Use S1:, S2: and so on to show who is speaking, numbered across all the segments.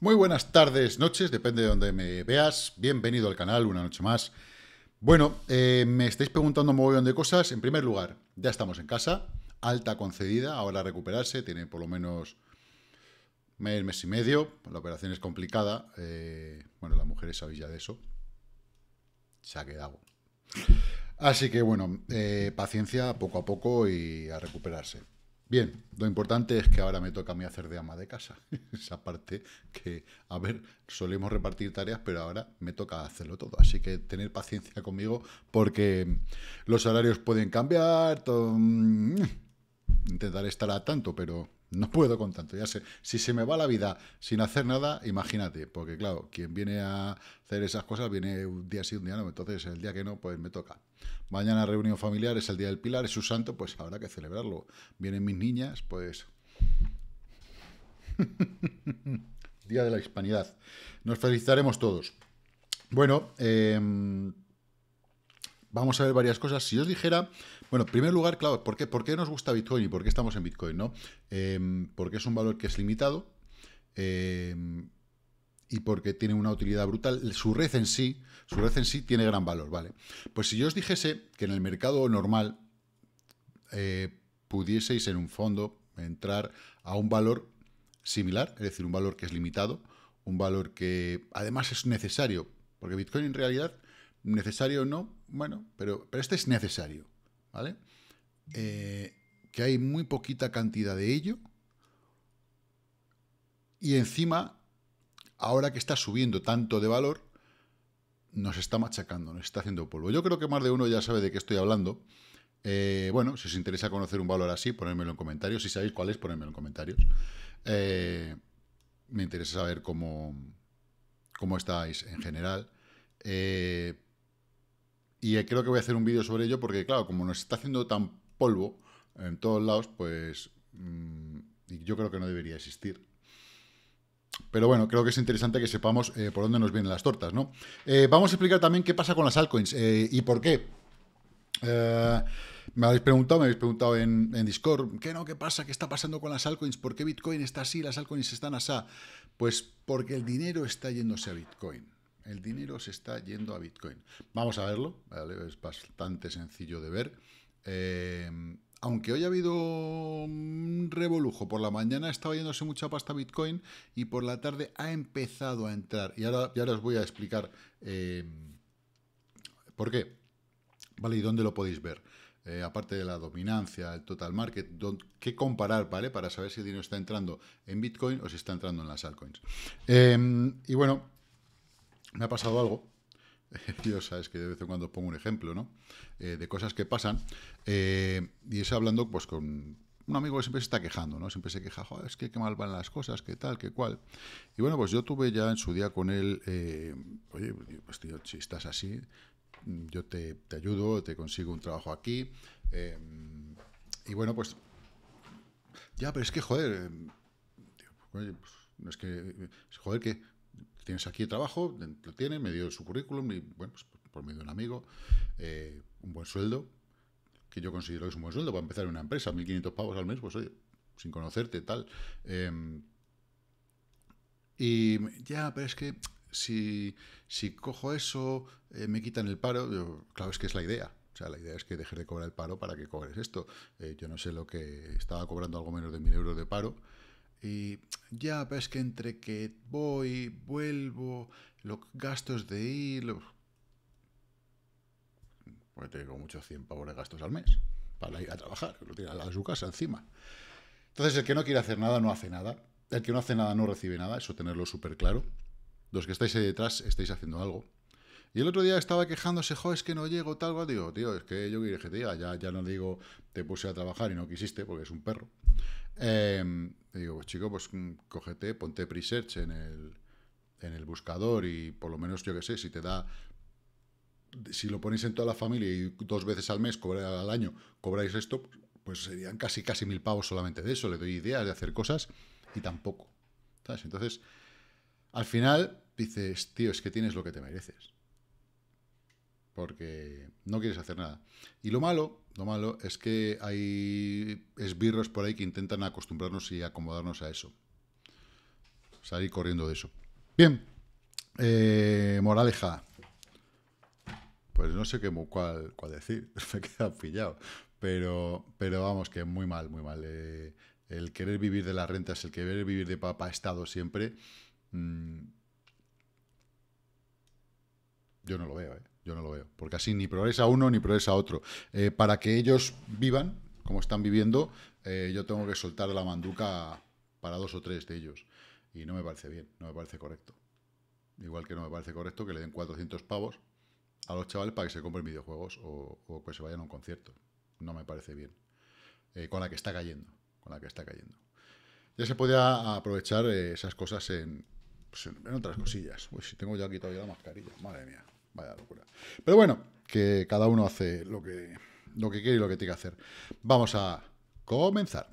S1: Muy buenas tardes, noches, depende de donde me veas. Bienvenido al canal, una noche más. Bueno, eh, me estáis preguntando un montón de cosas. En primer lugar, ya estamos en casa. Alta concedida, ahora a recuperarse. Tiene por lo menos mes, mes y medio. La operación es complicada. Eh, bueno, las mujeres sabéis ya de eso. Se ha quedado. Así que bueno, eh, paciencia poco a poco y a recuperarse. Bien, lo importante es que ahora me toca a mí hacer de ama de casa. Esa parte que, a ver, solemos repartir tareas, pero ahora me toca hacerlo todo. Así que tener paciencia conmigo porque los horarios pueden cambiar. Mm, intentaré estar a tanto, pero no puedo con tanto, ya sé. Si se me va la vida sin hacer nada, imagínate, porque claro, quien viene a hacer esas cosas viene un día sí, un día no, entonces el día que no, pues me toca. Mañana reunión familiar, es el día del pilar, es su santo, pues habrá que celebrarlo. Vienen mis niñas, pues... día de la Hispanidad. Nos felicitaremos todos. Bueno, eh vamos a ver varias cosas. Si os dijera, bueno, en primer lugar, claro, ¿por qué, nos gusta Bitcoin y por qué estamos en Bitcoin? ¿no? Em, porque es un valor que es limitado em, y porque tiene una utilidad brutal. Su red en sí, su red en sí tiene gran valor, ¿vale? Pues si yo os dijese que en el mercado normal eh, pudieseis en un fondo entrar a un valor similar, es decir, un valor que es limitado, un valor que además es necesario, porque Bitcoin en realidad necesario o no, bueno, pero, pero este es necesario, ¿vale? Eh, que hay muy poquita cantidad de ello y encima, ahora que está subiendo tanto de valor, nos está machacando, nos está haciendo polvo. Yo creo que más de uno ya sabe de qué estoy hablando. Eh, bueno, si os interesa conocer un valor así, ponedmelo en comentarios. Si sabéis cuál es, ponedmelo en comentarios. Eh, me interesa saber cómo, cómo estáis en general. Eh, y creo que voy a hacer un vídeo sobre ello porque, claro, como nos está haciendo tan polvo en todos lados, pues mm, yo creo que no debería existir. Pero bueno, creo que es interesante que sepamos eh, por dónde nos vienen las tortas, ¿no? Eh, vamos a explicar también qué pasa con las altcoins eh, y por qué. me habéis preguntado, me habéis preguntado en, Discord, ¿qué no? ¿Qué pasa? ¿Qué está pasando con las altcoins? ¿Por qué Bitcoin está así? ¿Las altcoins están así? Pues porque el dinero está yéndose a Bitcoin el dinero se está yendo a Bitcoin. Vamos a verlo, es bastante sencillo de ver. Eh, aunque hoy ha habido un revolujo, por la mañana estaba yéndose mucha pasta a Bitcoin y por la tarde ha empezado a entrar. Y ahora, ya os voy a explicar eh, por qué. ¿Vale? ¿Y dónde lo podéis ver? Eh, aparte de la dominancia, el total market, qué comparar, ¿vale? Para saber si el dinero está entrando en Bitcoin o si está entrando en las altcoins. y bueno, me ha pasado algo. dios sabes que de vez en cuando pongo un ejemplo, ¿no? Eh, de cosas que pasan. Eh, y es hablando pues con un amigo que siempre se está quejando, ¿no? Siempre se queja, es que qué mal van las cosas, qué tal, qué cual. Y bueno, pues yo tuve ya en su día con él, eh, oye, pues tío, si estás así, yo te, te ayudo, te consigo un trabajo aquí. y bueno, pues, ya, pero es que, joder, oye, pues, no es que, joder, que tienes aquí trabajo, lo tiene, me dio su currículum y, bueno, pues, por medio de un amigo, eh, un buen sueldo, que yo considero que es un buen sueldo para empezar en una empresa, 1.500 pavos al mes, pues oye, sin conocerte, tal. Em, y ya, pero es que si, si cojo eso, eh, me quitan el paro, claro, es que es la idea. O sea, la idea es que dejes de cobrar el paro para que cobres esto. Eh, yo no sé lo que estaba cobrando algo menos de 1.000 euros de paro y ya ves que entre que voy, vuelvo, los gastos de ir... Los... Pues tengo muchos 100 pavos de gastos al mes para ir a trabajar, lo tiene a su casa encima. Entonces, el que no quiere hacer nada no hace nada. El que no hace nada no recibe nada, eso tenerlo súper claro. Los que estáis ahí detrás estáis haciendo algo. Y el otro día estaba quejándose, jo, es que no llego, tal cual. Digo, tío, es que yo quiero que te diga, ya, ya no digo, te puse a trabajar y no quisiste, porque es un perro. Em, digo, pues chico, pues mm, cógete, ponte pre-search en el, buscador y por lo menos, yo qué sé, si te da si lo ponéis en toda la familia y dos veces al mes al año cobráis esto, pues serían casi casi mil pavos solamente de eso. Le doy ideas de hacer cosas y tampoco. ¿sabes? Entonces, al final dices, tío, es que tienes lo que te mereces porque no quieres hacer nada. Y lo malo, lo malo es que hay esbirros por ahí que intentan acostumbrarnos y acomodarnos a eso. Salir corriendo de eso. Bien, eh, moraleja. Pues no sé qué, cuál, cuál decir, me queda pillado. Pero, pero vamos, que es muy mal, muy mal. Eh, el querer vivir de las rentas, el querer vivir de papá estado siempre, mm, yo no lo veo, ¿eh? Yo no lo veo, porque así ni progresa uno ni progresa otro. Eh, para que ellos vivan como están viviendo, eh, yo tengo que soltar la manduca para dos o tres de ellos. Y no me parece bien, no me parece correcto. Igual que no me parece correcto que le den 400 pavos a los chavales para que se compren videojuegos o, que se vayan a un concierto. No me parece bien. Eh, con la que está cayendo, con la que está cayendo. Ya se podía aprovechar esas cosas en, pues, en, otras cosillas. Uy, si tengo ya aquí todavía la mascarilla, madre mía. Vaya locura. Pero bueno, que cada uno hace lo que, lo que quiere y lo que tiene que hacer. Vamos a comenzar.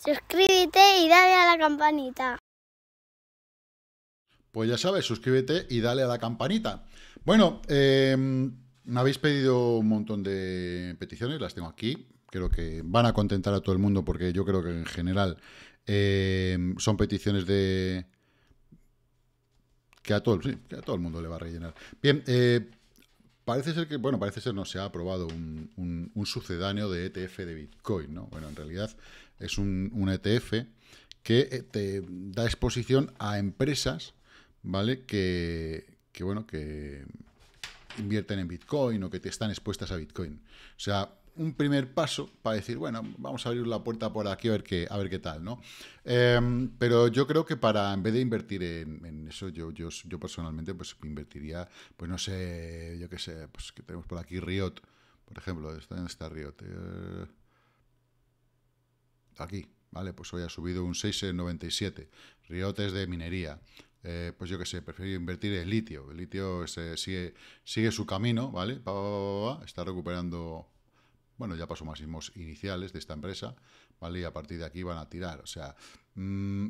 S1: Suscríbete y dale a la campanita. Pues ya sabes, suscríbete y dale a la campanita. Bueno, em, me habéis pedido un montón de peticiones, las tengo aquí. Creo que van a contentar a todo el mundo porque yo creo que en general em, son peticiones de... Que a, todo, a todo el mundo le va a rellenar. Bien, eh, Parece ser que, bueno, parece ser no se ha aprobado un, sucedáneo de ETF de Bitcoin, ¿no? Bueno, en realidad es un, un, ETF que eh, te da exposición a empresas ¿vale? Que, bueno, que invierten en Bitcoin o que te están expuestas a Bitcoin. O sea, un primer paso para decir, bueno, vamos a abrir la puerta por aquí a ver qué, a ver qué tal, ¿no? Em, pero yo creo que para, en vez de invertir en, eso, yo, personalmente pues invertiría, pues no sé, yo qué sé, pues que tenemos por aquí Riot, por ejemplo, ¿dónde está Riot? Eh, aquí, ¿vale? Pues hoy ha subido un 6,97. Riot es de minería. Eh, pues yo qué sé, prefiero invertir en litio. El litio sigue, su camino, ¿vale? está recuperando, bueno, ya pasó máximos iniciales de esta empresa, ¿vale? Y a partir de aquí van a tirar. O sea, mm,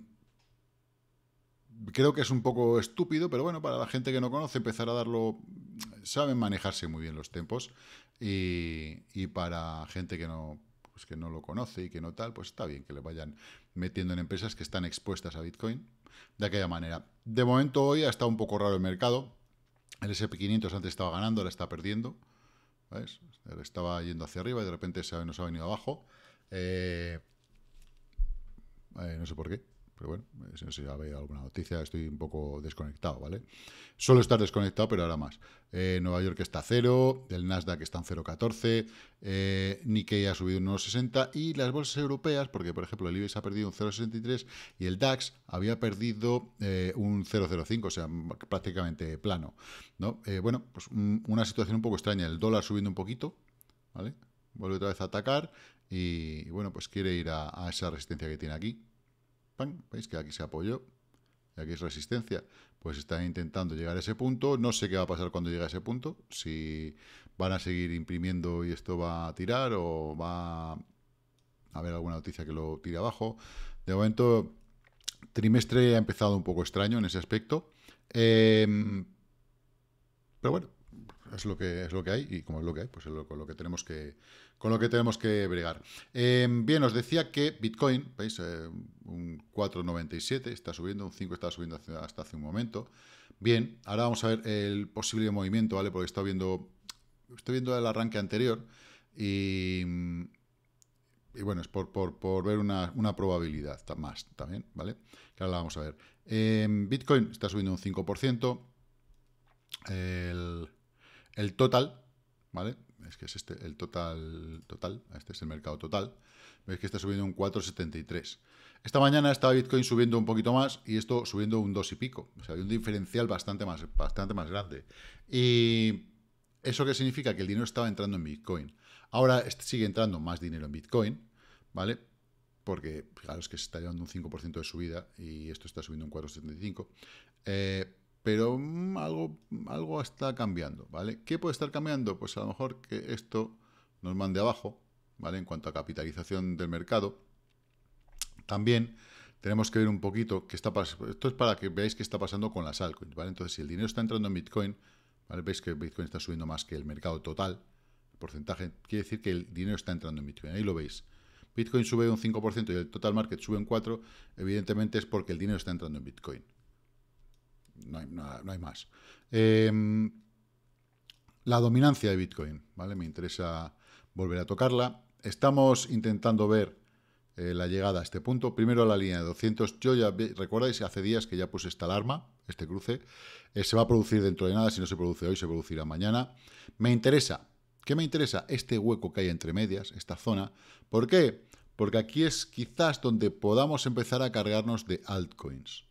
S1: creo que es un poco estúpido, pero bueno, para la gente que no conoce, empezar a darlo, saben manejarse muy bien los tiempos. Y, para gente que no, pues que no lo conoce y que no tal, pues está bien que le vayan metiendo en empresas que están expuestas a Bitcoin de aquella manera. De momento hoy ha estado un poco raro el mercado. El SP500 antes estaba ganando, ahora está perdiendo. Estaba yendo hacia arriba y de repente se, nos ha venido abajo. Eh, eh, no sé por qué. Pero bueno, eh, si no se alguna noticia, estoy un poco desconectado, ¿vale? Solo estar desconectado, pero ahora más. Eh, Nueva York está a cero, el Nasdaq está en 0,14, eh, Nikkei ha subido un 1,60 y las bolsas europeas, porque por ejemplo el IBEX ha perdido un 0,63 y el DAX había perdido eh, un 0,05, o sea, prácticamente plano, ¿no? bueno, pues mm, una situación un poco extraña, el dólar subiendo un poquito, ¿vale? Vuelve otra vez a atacar y, bueno, pues quiere ir a esa resistencia que tiene aquí, veis que aquí se apoyó, y aquí es resistencia, pues están intentando llegar a ese punto, no sé qué va a pasar cuando llegue a ese punto, si van a seguir imprimiendo y esto va a tirar o va a haber alguna noticia que lo tire abajo. De momento, trimestre ha empezado un poco extraño en ese aspecto, em, pero bueno, es lo que es lo que hay y como es lo que hay, pues es lo que tenemos que, con lo que tenemos que bregar. Em, bien, os decía que Bitcoin, veis, eh, un 4,97 está subiendo, un 5 está subiendo hasta hace un momento. Bien, ahora vamos a ver el posible movimiento, ¿vale? Porque estoy viendo, estoy viendo el arranque anterior y, y bueno, es por, ver una, una, probabilidad más también, ¿vale? Que ahora la vamos a ver. Em, Bitcoin está subiendo un 5%. El, el total, ¿vale? es que es este, el total, total, este es el mercado total, veis que está subiendo un 4,73. Esta mañana estaba Bitcoin subiendo un poquito más y esto subiendo un 2 y pico, o sea, hay un diferencial bastante más, bastante más grande. Y eso qué significa que el dinero estaba entrando en Bitcoin. Ahora sigue entrando más dinero en Bitcoin, ¿vale? Porque, fijaros que se está llevando un 5% de subida y esto está subiendo un 4,75. Eh, pero mm, algo, algo está cambiando, ¿vale? ¿Qué puede estar cambiando? Pues a lo mejor que esto nos mande abajo, ¿vale? En cuanto a capitalización del mercado. También tenemos que ver un poquito qué está pasando. Esto es para que veáis qué está pasando con las altcoins, Entonces, si el dinero está entrando en Bitcoin, ¿vale? Veis que Bitcoin está subiendo más que el mercado total, el porcentaje, quiere decir que el dinero está entrando en Bitcoin, ahí lo veis. Bitcoin sube un 5% y el total market sube un 4%, evidentemente es porque el dinero está entrando en Bitcoin, no hay, más. Em, la dominancia de Bitcoin, ¿vale? Me interesa volver a tocarla. Estamos intentando ver eh, la llegada a este punto. Primero a la línea de 200. Yo ya, recordáis, hace días que ya puse esta alarma, este cruce. Eh, se va a producir dentro de nada. Si no se produce hoy, se producirá mañana. Me interesa. ¿Qué me interesa? Este hueco que hay entre medias, esta zona. ¿Por qué? Porque aquí es quizás donde podamos empezar a cargarnos de altcoins.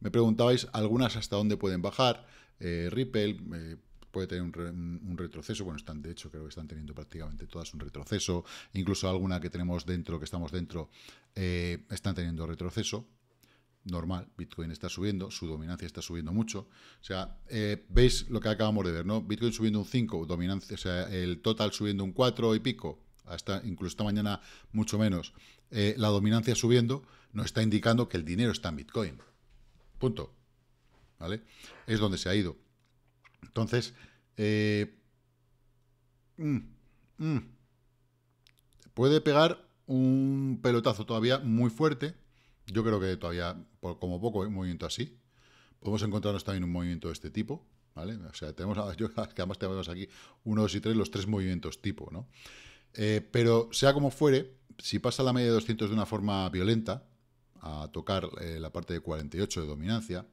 S1: Me preguntabais algunas hasta dónde pueden bajar. Eh, Ripple eh, puede tener un, retroceso, bueno, están de hecho creo que están teniendo prácticamente todas un retroceso, incluso alguna que tenemos dentro, que estamos dentro, eh, están teniendo retroceso, normal, Bitcoin está subiendo, su dominancia está subiendo mucho. O sea, veis lo que acabamos de ver, ¿no? Bitcoin subiendo un 5, dominancia, o sea, el total subiendo un 4 y pico, hasta incluso esta mañana mucho menos. la dominancia subiendo nos está indicando que el dinero está en Bitcoin. Punto. ¿Vale? Es donde se ha ido. Entonces, eh, mm, mm, puede pegar un pelotazo todavía muy fuerte. Yo creo que todavía, por, como poco, un movimiento así. Podemos encontrarnos también un movimiento de este tipo. ¿Vale? O sea, tenemos, yo, que además tenemos aquí 1, 2 y tres los tres movimientos tipo, ¿no? Eh, pero sea como fuere, si pasa la media de 200 de una forma violenta, a tocar eh, la parte de 48 de dominancia,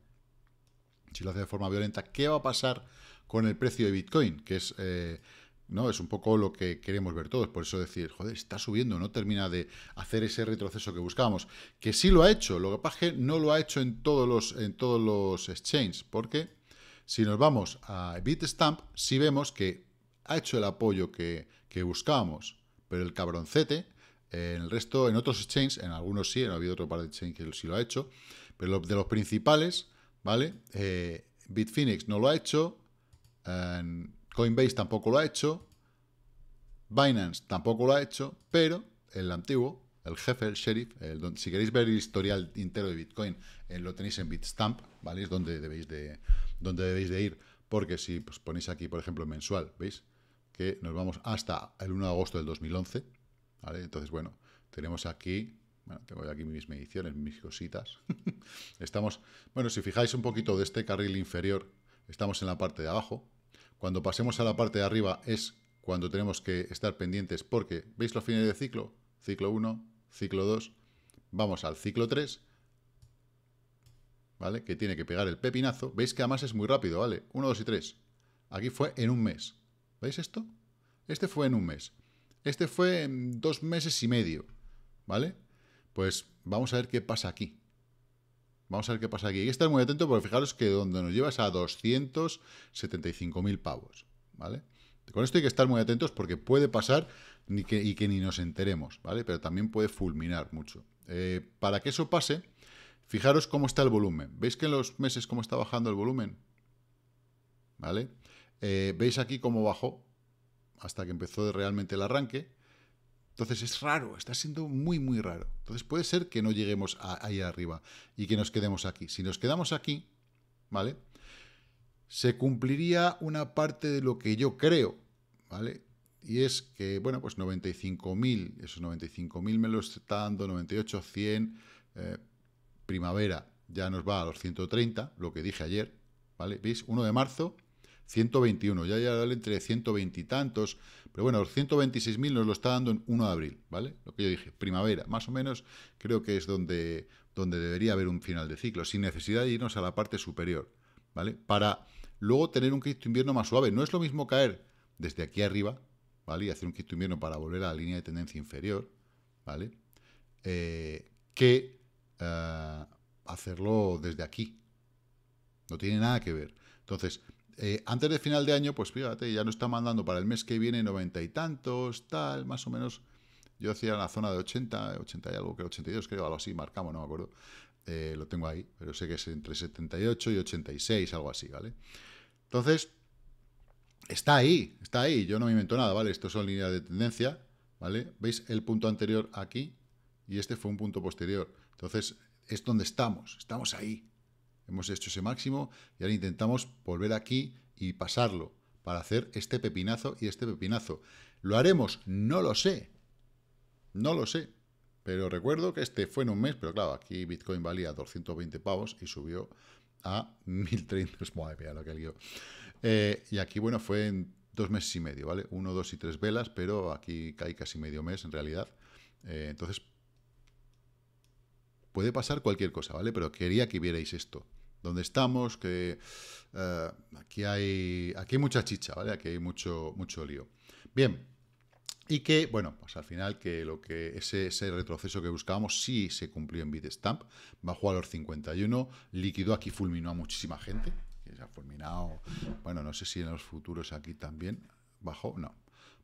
S1: si lo hace de forma violenta, ¿qué va a pasar con el precio de Bitcoin? Que es, eh, ¿no? es un poco lo que queremos ver todos. Por eso decir, joder, está subiendo, no termina de hacer ese retroceso que buscábamos. Que sí lo ha hecho, lo que pasa es que no lo ha hecho en todos los, en todos los exchanges, porque si nos vamos a Bitstamp, sí vemos que ha hecho el apoyo que, que buscábamos, pero el cabroncete en el resto, en otros exchanges, en algunos sí, ha habido otro par de exchanges que sí lo ha hecho, pero de los principales, ¿vale? Eh, Bitfinex no lo ha hecho, Coinbase tampoco lo ha hecho, Binance tampoco lo ha hecho, pero el antiguo, el jefe, el sheriff, si queréis ver el historial entero de Bitcoin, eh, lo tenéis en Bitstamp, ¿vale? Es donde debéis de, donde debéis de ir, porque si pues, ponéis aquí, por ejemplo, mensual, ¿veis? Que nos vamos hasta el 1 de agosto del 2011, entonces, bueno, tenemos aquí, bueno, tengo aquí mis mediciones, mis cositas. estamos, bueno, si fijáis un poquito de este carril inferior, estamos en la parte de abajo. Cuando pasemos a la parte de arriba es cuando tenemos que estar pendientes porque, ¿veis los fines de ciclo? Ciclo 1, ciclo 2, vamos al ciclo 3, ¿vale? Que tiene que pegar el pepinazo. ¿Veis que además es muy rápido, ¿vale? 1, 2 y 3. Aquí fue en un mes. ¿Veis esto? Este fue en un mes. Este fue en dos meses y medio, ¿vale? Pues vamos a ver qué pasa aquí. Vamos a ver qué pasa aquí. Hay que estar muy atentos porque fijaros que donde nos llevas a 275.000 pavos, ¿vale? Con esto hay que estar muy atentos porque puede pasar y que ni nos enteremos, ¿vale? Pero también puede fulminar mucho. Eh, para que eso pase, fijaros cómo está el volumen. ¿Veis que en los meses cómo está bajando el volumen? ¿Vale? Eh, ¿Veis aquí cómo bajó? hasta que empezó realmente el arranque. Entonces es raro, está siendo muy, muy raro. Entonces puede ser que no lleguemos ahí arriba y que nos quedemos aquí. Si nos quedamos aquí, ¿vale? Se cumpliría una parte de lo que yo creo, ¿vale? Y es que, bueno, pues 95.000, esos 95.000 me lo está dando 98, 100, eh, primavera ya nos va a los 130, lo que dije ayer, ¿vale? ¿Veis? 1 de marzo, 121, ya ya vale entre 120 y tantos, pero bueno, los 126.000 nos lo está dando en 1 de abril, ¿vale? Lo que yo dije, primavera, más o menos, creo que es donde, donde debería haber un final de ciclo, sin necesidad de irnos a la parte superior, ¿vale? Para luego tener un quinto invierno más suave. No es lo mismo caer desde aquí arriba, ¿vale? Y hacer un quinto invierno para volver a la línea de tendencia inferior, ¿vale? Eh, que eh, hacerlo desde aquí. No tiene nada que ver. Entonces, eh, antes de final de año, pues fíjate, ya no está mandando para el mes que viene noventa y tantos, tal, más o menos. Yo hacía la zona de 80, 80 y algo, creo, 82, creo, algo así, marcamos, no me acuerdo. Eh, lo tengo ahí, pero sé que es entre 78 y 86, algo así, ¿vale? Entonces, está ahí, está ahí, yo no me invento nada, ¿vale? Estos son líneas de tendencia, ¿vale? ¿Veis el punto anterior aquí? Y este fue un punto posterior. Entonces, es donde estamos, estamos ahí, hemos hecho ese máximo y ahora intentamos volver aquí y pasarlo para hacer este pepinazo y este pepinazo. ¿Lo haremos? No lo sé. No lo sé. Pero recuerdo que este fue en un mes, pero claro, aquí Bitcoin valía 220 pavos y subió a 1.030. lo que eh, y aquí, bueno, fue en dos meses y medio, ¿vale? Uno, dos y tres velas, pero aquí cae casi medio mes en realidad. Eh, entonces, puede pasar cualquier cosa, ¿vale? Pero quería que vierais esto dónde estamos, que eh, aquí, hay, aquí mucha chicha, ¿vale? Aquí hay mucho, mucho lío. Bien, y que, bueno, pues al final que lo que ese, ese retroceso que buscábamos sí se cumplió en Bitstamp, bajó a los 51, líquido. aquí, fulminó a muchísima gente, que se ha fulminado, bueno, no sé si en los futuros aquí también bajó, no,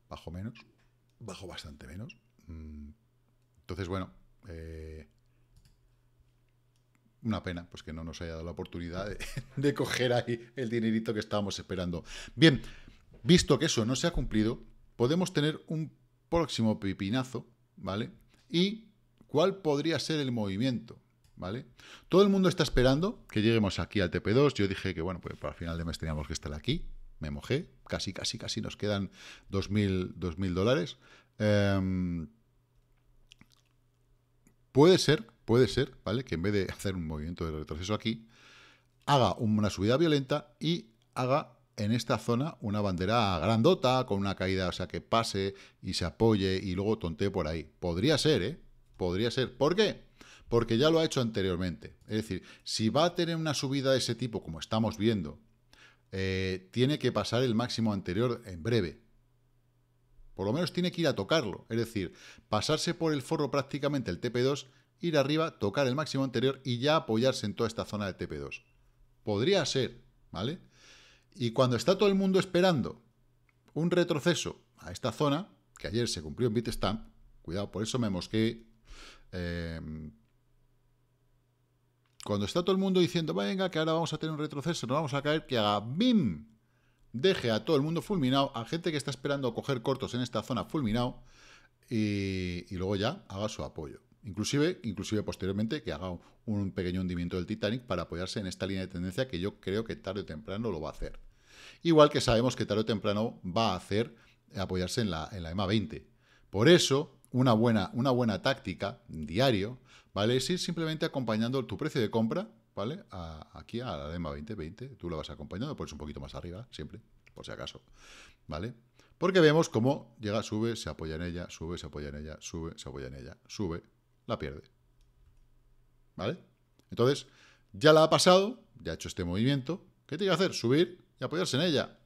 S1: bajó menos, bajó bastante menos. Mm, entonces, bueno, eh, una pena, pues que no nos haya dado la oportunidad de, coger ahí el dinerito que estábamos esperando. Bien, visto que eso no se ha cumplido, podemos tener un próximo pipinazo, ¿vale? Y cuál podría ser el movimiento, ¿vale? Todo el mundo está esperando que lleguemos aquí al TP2. Yo dije que, bueno, pues para final de mes teníamos que estar aquí. Me mojé, casi, casi, casi nos quedan 2.000 dólares. Em, puede ser puede ser, ¿vale? Que en vez de hacer un movimiento de retroceso aquí, haga una subida violenta y haga en esta zona una bandera grandota con una caída, o sea, que pase y se apoye y luego tontee por ahí. Podría ser, ¿eh? Podría ser. ¿Por qué? Porque ya lo ha hecho anteriormente. Es decir, si va a tener una subida de ese tipo, como estamos viendo, eh, tiene que pasar el máximo anterior en breve. Por lo menos tiene que ir a tocarlo. Es decir, pasarse por el forro prácticamente el TP2 ir arriba, tocar el máximo anterior y ya apoyarse en toda esta zona de TP2. Podría ser, ¿vale? Y cuando está todo el mundo esperando un retroceso a esta zona, que ayer se cumplió en Bitstamp, cuidado, por eso me mosqué. Eh, cuando está todo el mundo diciendo, venga, que ahora vamos a tener un retroceso, nos vamos a caer, que haga BIM, deje a todo el mundo fulminado, a gente que está esperando coger cortos en esta zona fulminado, y luego ya haga su apoyo. Inclusive, posteriormente que haga un pequeño hundimiento del Titanic para apoyarse en esta línea de tendencia que yo creo que tarde o temprano lo va a hacer. Igual que sabemos que tarde o temprano va a hacer apoyarse en la, en la EMA 20. Por eso, una buena, una buena táctica diario, ¿vale? Es ir simplemente acompañando tu precio de compra, ¿vale? aquí a la EMA 20, tú lo vas acompañando, pues un poquito más arriba, siempre, por si acaso, ¿vale? Porque vemos cómo llega, sube, se apoya en ella, sube, se apoya en ella, sube, se apoya en ella, sube, la pierde. ¿Vale? Entonces, ya la ha pasado, ya ha hecho este movimiento. ¿Qué tiene que hacer? Subir y apoyarse en ella.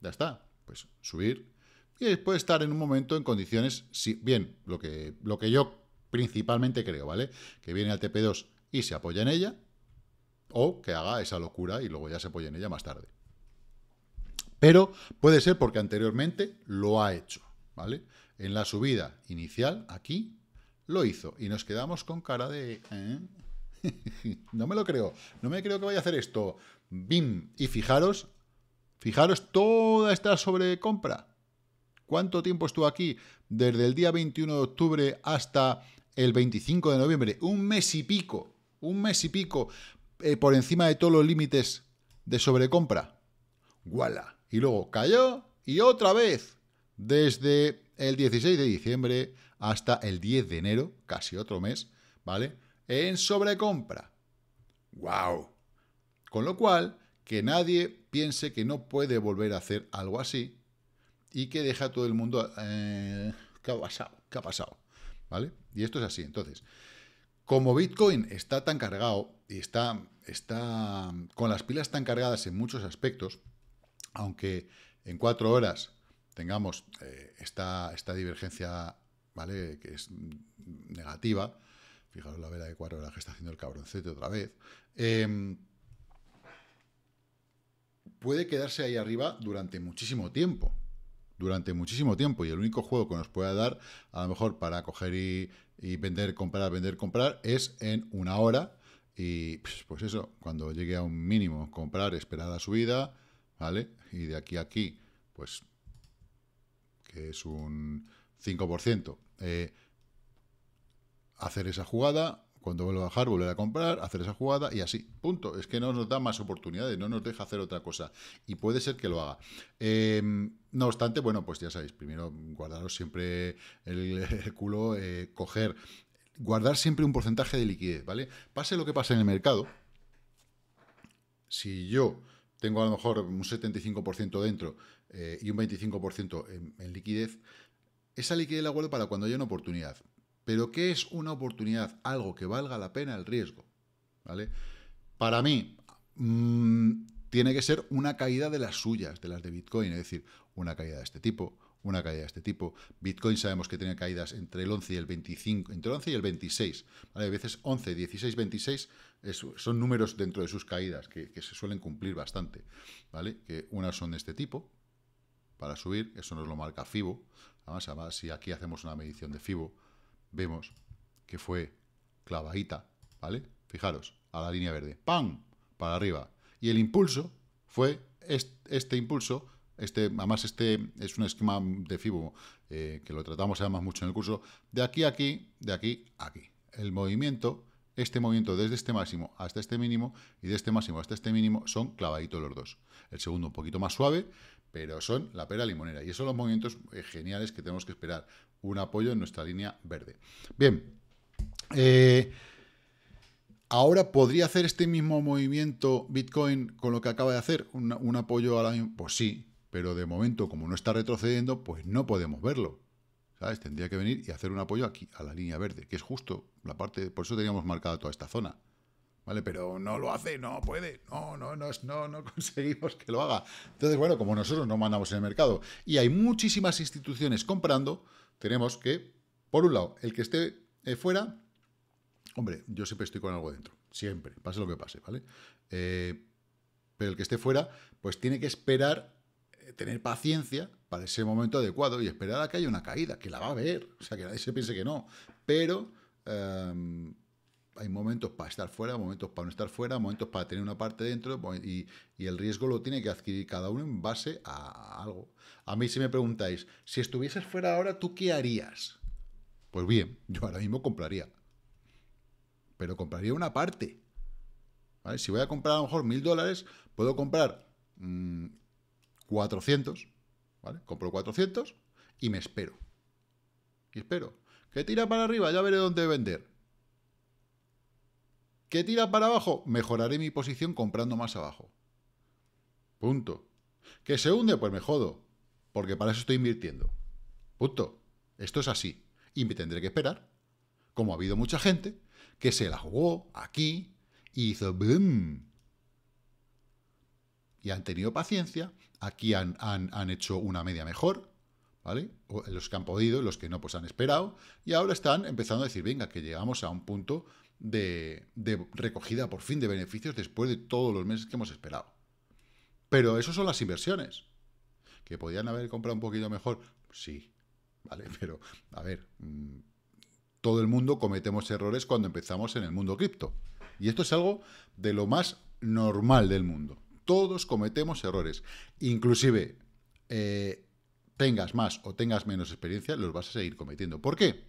S1: Ya está. Pues subir. Y puede estar en un momento en condiciones, si, bien, lo que, lo que yo principalmente creo, ¿vale? Que viene al TP2 y se apoya en ella, o que haga esa locura y luego ya se apoya en ella más tarde. Pero puede ser porque anteriormente lo ha hecho, ¿vale? En la subida inicial, aquí, lo hizo y nos quedamos con cara de... ¿eh? no me lo creo, no me creo que vaya a hacer esto. Bim, y fijaros, fijaros toda esta sobrecompra. ¿Cuánto tiempo estuvo aquí? Desde el día 21 de octubre hasta el 25 de noviembre. Un mes y pico, un mes y pico eh, por encima de todos los límites de sobrecompra. ¡Guala! Y luego cayó y otra vez. Desde el 16 de diciembre hasta el 10 de enero, casi otro mes, ¿vale? En sobrecompra. ¡Wow! Con lo cual, que nadie piense que no puede volver a hacer algo así y que deja a todo el mundo... Eh, ¿Qué ha pasado? ¿Qué ha pasado? ¿Vale? Y esto es así. Entonces, como Bitcoin está tan cargado y está, está con las pilas tan cargadas en muchos aspectos, aunque en cuatro horas tengamos eh, esta, esta divergencia ¿vale? Que es negativa. Fijaros la vela de cuatro horas que está haciendo el cabroncete otra vez. Em, puede quedarse ahí arriba durante muchísimo tiempo. Durante muchísimo tiempo. Y el único juego que nos pueda dar, a lo mejor para coger y, y vender, comprar, vender, comprar, es en una hora. Y pues eso, cuando llegue a un mínimo, comprar, esperar la subida, ¿vale? Y de aquí a aquí, pues, que es un 5%. Eh, hacer esa jugada, cuando vuelva a bajar, volver a comprar, hacer esa jugada y así. Punto. Es que no nos da más oportunidades, no nos deja hacer otra cosa. Y puede ser que lo haga. Em, no obstante, bueno, pues ya sabéis, primero guardaros siempre el, culo, eh, coger, guardar siempre un porcentaje de liquidez, ¿vale? Pase lo que pase en el mercado, si yo tengo a lo mejor un 75% dentro eh, y un 25% en liquidez, esa liquidez la guardo para cuando haya una oportunidad. Pero ¿qué es una oportunidad? Algo que valga la pena el riesgo. ¿Vale? Para mí, mm, tiene que ser una caída de las suyas, de las de Bitcoin. Es decir, una caída de este tipo, una caída de este tipo. Bitcoin sabemos que tiene caídas entre el 11 y el 25, entre el 11 y el 26. A veces 11, 16, 26 son números dentro de sus caídas que, que, se suelen cumplir bastante. ¿vale? Que unas son de este tipo, para subir, eso nos lo marca FIBO, Además, si aquí hacemos una medición de FIBO, vemos que fue clavadita, ¿vale? Fijaros, a la línea verde. ¡Pam! Para arriba. Y el impulso fue este, impulso este, además, este es un esquema de FIBO eh, que lo tratamos además mucho en el curso. De aquí a aquí, de aquí a aquí. El movimiento, este movimiento desde este máximo hasta este mínimo y de este máximo hasta este mínimo son clavaditos los dos. El segundo un poquito más suave pero son la pera limonera. Y esos son los movimientos eh, geniales que tenemos que esperar. Un apoyo en nuestra línea verde. Bien. Eh, ahora podría hacer este mismo movimiento Bitcoin con lo que acaba de hacer, un, apoyo a la. Pues sí, pero de momento, como no está retrocediendo, pues no podemos verlo. ¿Sabes? Tendría que venir y hacer un apoyo aquí, a la línea verde, que es justo la parte. Por eso teníamos marcada toda esta zona. ¿vale? Pero no lo hace, no puede, no, no, no, no, no conseguimos que lo haga. Entonces, bueno, como nosotros no mandamos en el mercado y hay muchísimas instituciones comprando, tenemos que, por un lado, el que esté eh, fuera, hombre, yo siempre estoy con algo dentro, siempre, pase lo que pase, ¿vale? Eh, pero el que esté fuera, pues tiene que esperar, eh, tener paciencia para ese momento adecuado y esperar a que haya una caída, que la va a ver, o sea, que nadie se piense que no, pero... Em, hay momentos para estar fuera, momentos para no estar fuera, momentos para tener una parte dentro y, el riesgo lo tiene que adquirir cada uno en base a algo. A mí si me preguntáis, si estuvieses fuera ahora, ¿tú qué harías? Pues bien, yo ahora mismo compraría. Pero compraría una parte. Si voy a comprar a lo mejor mil dólares, puedo comprar 400. Mm, Compro 400 y me espero. Y espero. ¿Que tira para arriba? Ya veré dónde vender. ¿Qué tira para abajo? Mejoraré mi posición comprando más abajo. Punto. ¿Que se hunde? Pues me jodo. Porque para eso estoy invirtiendo. Punto. Esto es así. Y me tendré que esperar. Como ha habido mucha gente que se la jugó aquí y hizo boom. Y han tenido paciencia. Aquí han, hecho una media mejor. ¿Vale? los que han podido, los que no, pues han esperado. Y ahora están empezando a decir, venga, que llegamos a un punto de, recogida por fin de beneficios después de todos los meses que hemos esperado. Pero eso son las inversiones. ¿Que podían haber comprado un poquito mejor? Sí, ¿vale? Pero, a ver, mm, todo el mundo cometemos errores cuando empezamos en el mundo cripto. Y esto es algo de lo más normal del mundo. Todos cometemos errores. Inclusive, eh, tengas más o tengas menos experiencia, los vas a seguir cometiendo. ¿Por qué?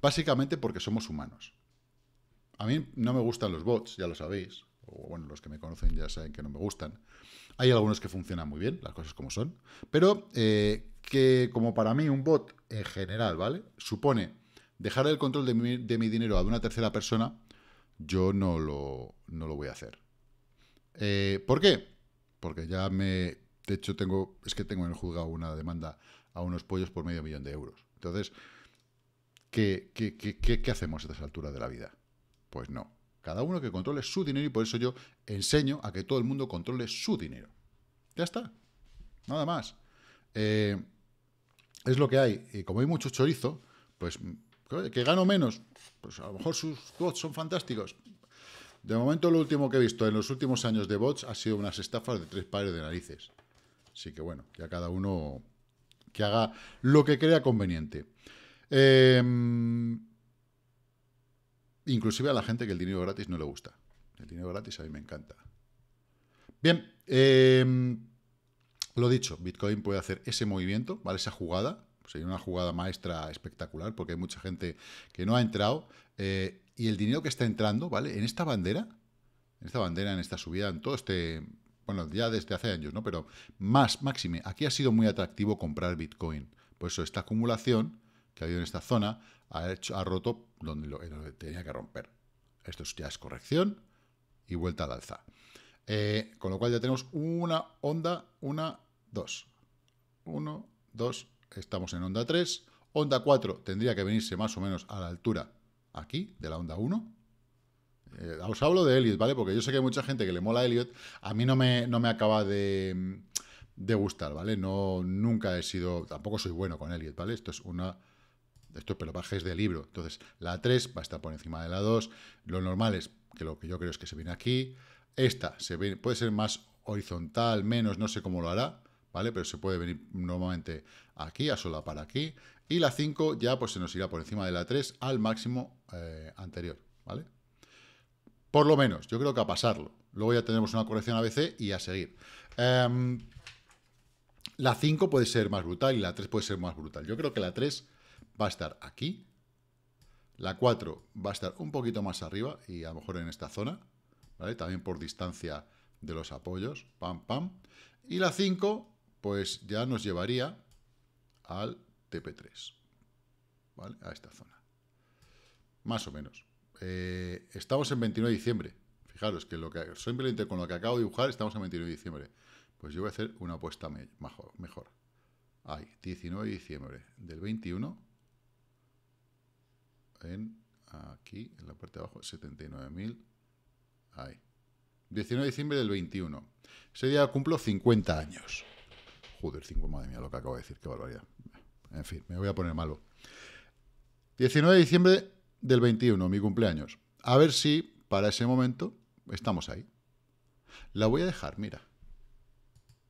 S1: Básicamente porque somos humanos. A mí no me gustan los bots, ya lo sabéis. O, bueno, los que me conocen ya saben que no me gustan. Hay algunos que funcionan muy bien, las cosas como son. Pero eh, que como para mí un bot en general, ¿vale? Supone dejar el control de mi, dinero a una tercera persona, yo no lo, no lo voy a hacer. Eh, ¿Por qué? Porque ya me... De hecho, tengo, es que tengo en el juzgado una demanda a unos pollos por medio millón de euros. Entonces, ¿qué, qué, qué hacemos a esa altura de la vida? Pues no. Cada uno que controle su dinero y por eso yo enseño a que todo el mundo controle su dinero. Ya está. Nada más. Eh, es lo que hay. Y como hay mucho chorizo, pues mm, que gano menos. Pues a lo mejor sus bots son fantásticos. De momento lo último que he visto en los últimos años de bots ha sido unas estafas de tres pares de narices. Así que bueno, ya cada uno que haga lo que crea conveniente. Eh, inclusive a la gente que el dinero gratis no le gusta. El dinero gratis a mí me encanta. Bien, em, lo dicho, Bitcoin puede hacer ese movimiento, ¿vale? Esa jugada. Sería una jugada maestra espectacular porque hay mucha gente que no ha entrado eh, y el dinero que está entrando, ¿vale? En esta bandera, en esta bandera, en esta subida, en todo este, bueno, ya desde hace años, ¿no? Pero más, máxime, aquí ha sido muy atractivo comprar Bitcoin. Por eso esta acumulación que ha habido en esta zona ha, ha roto donde, tenía que romper. Esto ya es corrección y vuelta al alza. Eh, con lo cual ya tenemos una onda, una, dos. Uno, dos, estamos en onda 3. Onda 4 tendría que venirse más o menos a la altura aquí, de la onda 1. Eh, os hablo de Elliot, ¿vale? Porque yo sé que hay mucha gente que le mola Elliot. A mí no me, no me acaba de, de gustar, ¿vale? No, nunca he sido, tampoco soy bueno con Elliot, ¿vale? Esto es una esto pero es de libro. Entonces, la 3 va a estar por encima de la 2. Lo normal es que lo que yo creo es que se viene aquí. Esta se puede ser más horizontal, menos, no sé cómo lo hará, ¿vale? Pero se puede venir normalmente aquí, a sola para aquí. Y la 5 ya pues se nos irá por encima de la 3 al máximo eh, anterior, ¿vale? Por lo menos, yo creo que a pasarlo. Luego ya tenemos una corrección ABC y a seguir. Em, la 5 puede ser más brutal y la 3 puede ser más brutal. Yo creo que la 3 va a estar aquí. La 4 va a estar un poquito más arriba y a lo mejor en esta zona, ¿vale? También por distancia de los apoyos, pam, pam. Y la 5, pues ya nos llevaría al TP3, ¿vale? A esta zona. Más o menos. Eh, estamos en 29 de diciembre. Fijaros que, lo que simplemente con lo que acabo de dibujar estamos en 29 de diciembre. Pues yo voy a hacer una apuesta mejor. mejor. Ahí, 19 de diciembre del 21 en aquí, en la parte de abajo, 79.000. Ahí. 19 de diciembre del 21. Ese día cumplo 50 años. Joder, 5, madre mía, lo que acabo de decir, qué barbaridad. En fin, me voy a poner malo. 19 de diciembre del 21, mi cumpleaños. A ver si para ese momento estamos ahí. La voy a dejar, mira.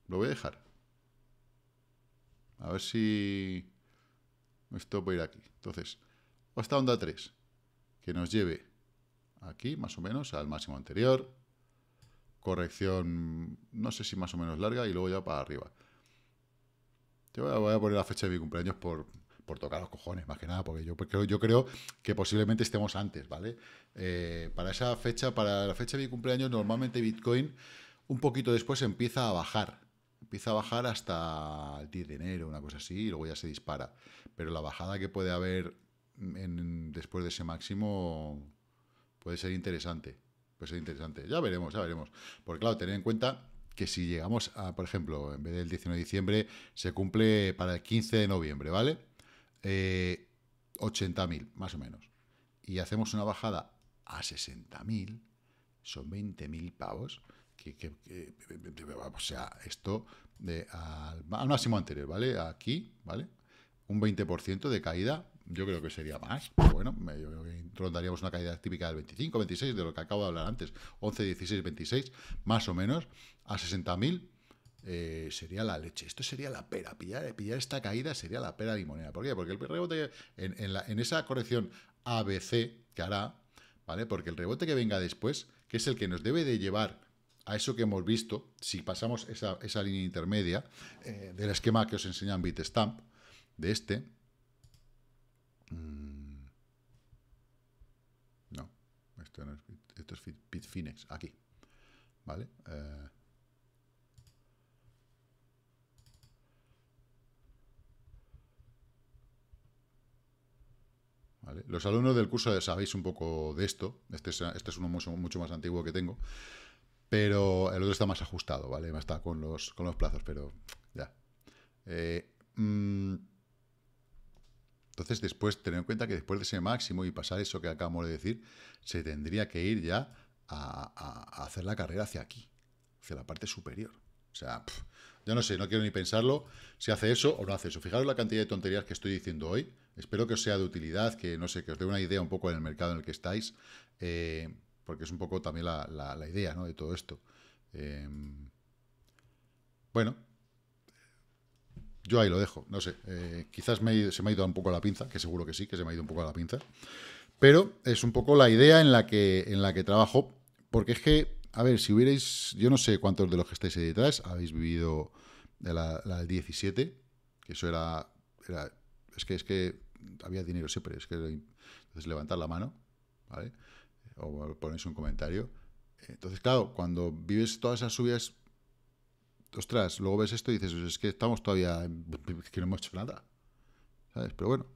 S1: Lo voy a dejar. A ver si... Esto puede ir aquí. Entonces, hasta onda 3, que nos lleve aquí, más o menos, al máximo anterior, corrección, no sé si más o menos larga, y luego ya para arriba. Yo voy a poner la fecha de mi cumpleaños por, tocar los cojones, más que nada, porque yo, porque yo creo que posiblemente estemos antes, ¿vale? Eh, para esa fecha, para la fecha de mi cumpleaños, normalmente Bitcoin un poquito después empieza a bajar. Empieza a bajar hasta el 10 de enero, una cosa así, y luego ya se dispara. Pero la bajada que puede haber después de ese máximo puede ser interesante. Puede ser interesante. Ya veremos, ya veremos. Porque claro, tener en cuenta que si llegamos a, por ejemplo, en vez del 19 de diciembre, se cumple para el 15 de noviembre, ¿vale? 80.000, eh, más o menos. Y hacemos una bajada a 60.000, son 20.000 pavos. Que, o sea, esto de, al máximo anterior, ¿vale? Aquí, ¿vale? Un 20% de caída yo creo que sería más. bueno, yo rondaríamos una caída típica del 25, 26, de lo que acabo de hablar antes. 11, 16, 26, más o menos, a 60.000. Eh, sería la leche. Esto sería la pera. Pillar, pillar esta caída sería la pera limonera. ¿Por qué? Porque el rebote en, en, la, en esa corrección ABC que hará, ¿vale? Porque el rebote que venga después, que es el que nos debe de llevar a eso que hemos visto, si pasamos esa, línea intermedia eh, del esquema que os enseñan en Bitstamp, de este, Mm, no, esto es, esto es aquí. Eh, ¿Vale? Los alumnos del curso sabéis un poco de esto. Este es, este uno mucho, más antiguo que tengo. Pero el otro está más ajustado, ¿vale? Está con los, con los plazos, pero ya. Eh, mm, entonces, después, tener en cuenta que después de ese máximo y pasar eso que acabamos de decir, se tendría que ir ya a, hacer la carrera hacia aquí, hacia la parte superior. O sea, yo no sé, no quiero ni pensarlo si hace eso o no hace eso. Fijaros la cantidad de tonterías que estoy diciendo hoy. Espero que os sea de utilidad, que no sé, que os dé una idea un poco del mercado en el que estáis, eh, porque es un poco también la, idea ¿no? de todo esto. Eh, bueno, yo ahí lo dejo, no sé. Eh, quizás se me ha ido un poco la pinza, que seguro que sí, que se me ha ido un poco la pinza. Pero es un poco la idea en la que, en la que trabajo, porque es que, a ver, si hubierais, yo no sé cuántos de los que estáis ahí detrás habéis vivido de la, del 17, que eso era, es que es que había dinero siempre, es que entonces levantar la mano, ¿vale? O ponéis un comentario. Entonces, claro, cuando vives todas esas subidas ostras, luego ves esto y dices, pues es que estamos todavía, es que no hemos hecho nada. ¿Sabes? Pero bueno.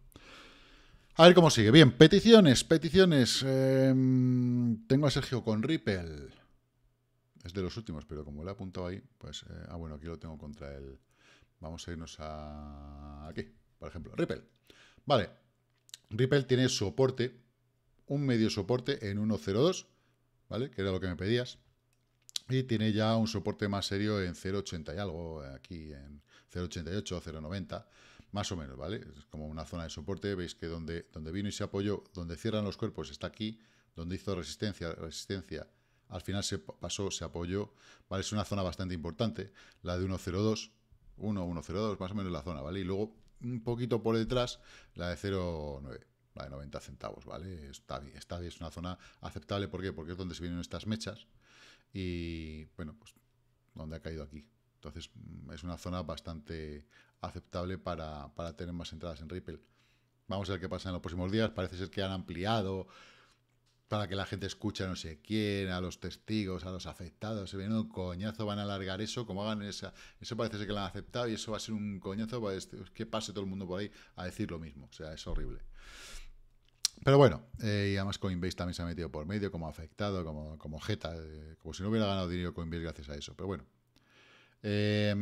S1: A ver cómo sigue. Bien, peticiones, peticiones. Em, tengo a Sergio con Ripple. Es de los últimos, pero como lo he apuntado ahí, pues... Eh, ah, bueno, aquí lo tengo contra él, Vamos a irnos a... Aquí, por ejemplo. Ripple. Vale. Ripple tiene soporte, un medio soporte en 1.02, ¿vale? Que era lo que me pedías. Y tiene ya un soporte más serio en 0.80 y algo, aquí en 0.88, 0.90, más o menos, ¿vale? Es como una zona de soporte, veis que donde, donde vino y se apoyó, donde cierran los cuerpos está aquí, donde hizo resistencia, resistencia, al final se pasó, se apoyó, ¿vale? Es una zona bastante importante, la de 1.02, 1.102, más o menos la zona, ¿vale? Y luego un poquito por detrás, la de 0.9 la de 90 centavos, ¿vale? Está bien, está bien, es una zona aceptable, ¿por qué? Porque es donde se vienen estas mechas, y bueno, pues donde ha caído aquí. Entonces mm, es una zona bastante aceptable para, para tener más entradas en Ripple. Vamos a ver qué pasa en los próximos días. Parece ser que han ampliado para que la gente escuche no sé quién, a los testigos, a los afectados. Se viene un coñazo, van a alargar eso, como hagan esa. Eso parece ser que lo han aceptado y eso va a ser un coñazo que pase todo el mundo por ahí a decir lo mismo. O sea, es horrible. Pero bueno, eh, y además Coinbase también se ha metido por medio, como afectado, como, como jeta, eh, como si no hubiera ganado dinero Coinbase gracias a eso. Pero bueno, eh,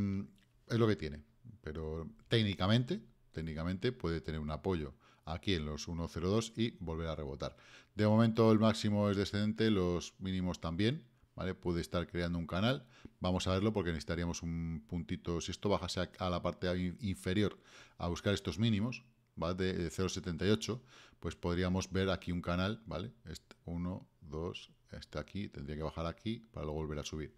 S1: es lo que tiene. Pero técnicamente, técnicamente puede tener un apoyo aquí en los 1.02 y volver a rebotar. De momento el máximo es descendente, los mínimos también, ¿vale? Puede estar creando un canal. Vamos a verlo porque necesitaríamos un puntito, si esto bajase a, la parte inferior a buscar estos mínimos, ¿vale? De 0.78, pues podríamos ver aquí un canal, ¿vale? Este, uno, dos, este aquí, tendría que bajar aquí para luego volver a subir.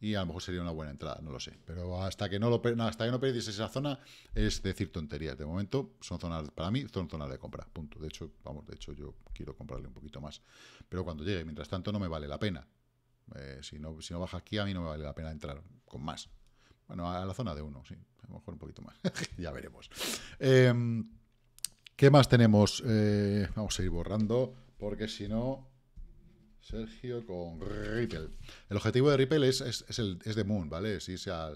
S1: Y a lo mejor sería una buena entrada, no lo sé. Pero hasta que no lo hasta que no esa zona, es decir tonterías. De momento, son zonas, para mí, son zonas de compra. Punto. De hecho, vamos, de hecho, yo quiero comprarle un poquito más. Pero cuando llegue, mientras tanto, no me vale la pena. Eh, si, no, si no baja aquí, a mí no me vale la pena entrar con más. Bueno, a la zona de uno, sí. A lo mejor un poquito más. ya veremos. Eh, ¿Qué más tenemos? Eh, vamos a ir borrando, porque si no... Sergio con Ripple. El objetivo de Ripple es, es, el, es de Moon, ¿vale? Es irse a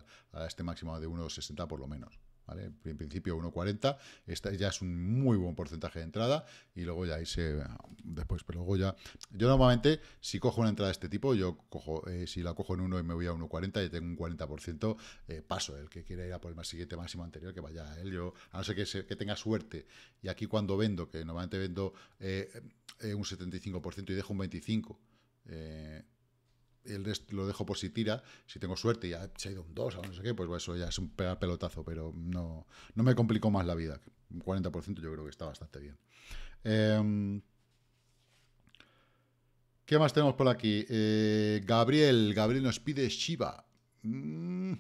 S1: este máximo de 1,60 por lo menos. En principio 1,40, esta ya es un muy buen porcentaje de entrada y luego ya se eh, después, pero luego ya... Yo normalmente, si cojo una entrada de este tipo, yo cojo, eh, si la cojo en 1 y me voy a 1,40 y tengo un 40%, eh, paso, el que quiera ir a por el más siguiente máximo anterior, que vaya a él, yo, a no ser que, tenga suerte. Y aquí cuando vendo, que normalmente vendo un 75% y dejo un 25%, eh, el lo dejo por si tira, si tengo suerte y ha ido un 2 o no sé qué, pues eso ya es un pelotazo, pero no, no me complicó más la vida. Un 40% yo creo que está bastante bien. Em, ¿Qué más tenemos por aquí? Eh, Gabriel, Gabriel nos pide Shiva. Mm,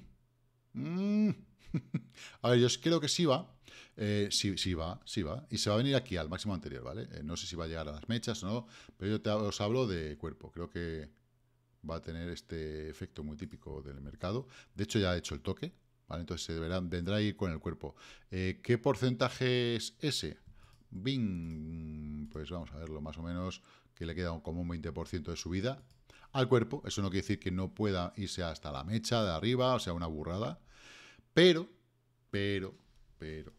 S1: mm. a ver, yo creo que Shiba eh, sí, va, sí va, y se va a venir aquí al máximo anterior, ¿vale? Eh, no sé si va a llegar a las mechas o no, pero yo os hablo de cuerpo, creo que va a tener este efecto muy típico del mercado. De hecho, ya ha hecho el toque, Entonces se deberán vendrá ir con el cuerpo. Eh, ¿Qué porcentaje es ese? Bing, pues vamos a verlo más o menos, que le queda como un 20% de subida al cuerpo. Eso no quiere decir que no pueda irse hasta la mecha de arriba, o sea, una burrada. Pero, pero, pero,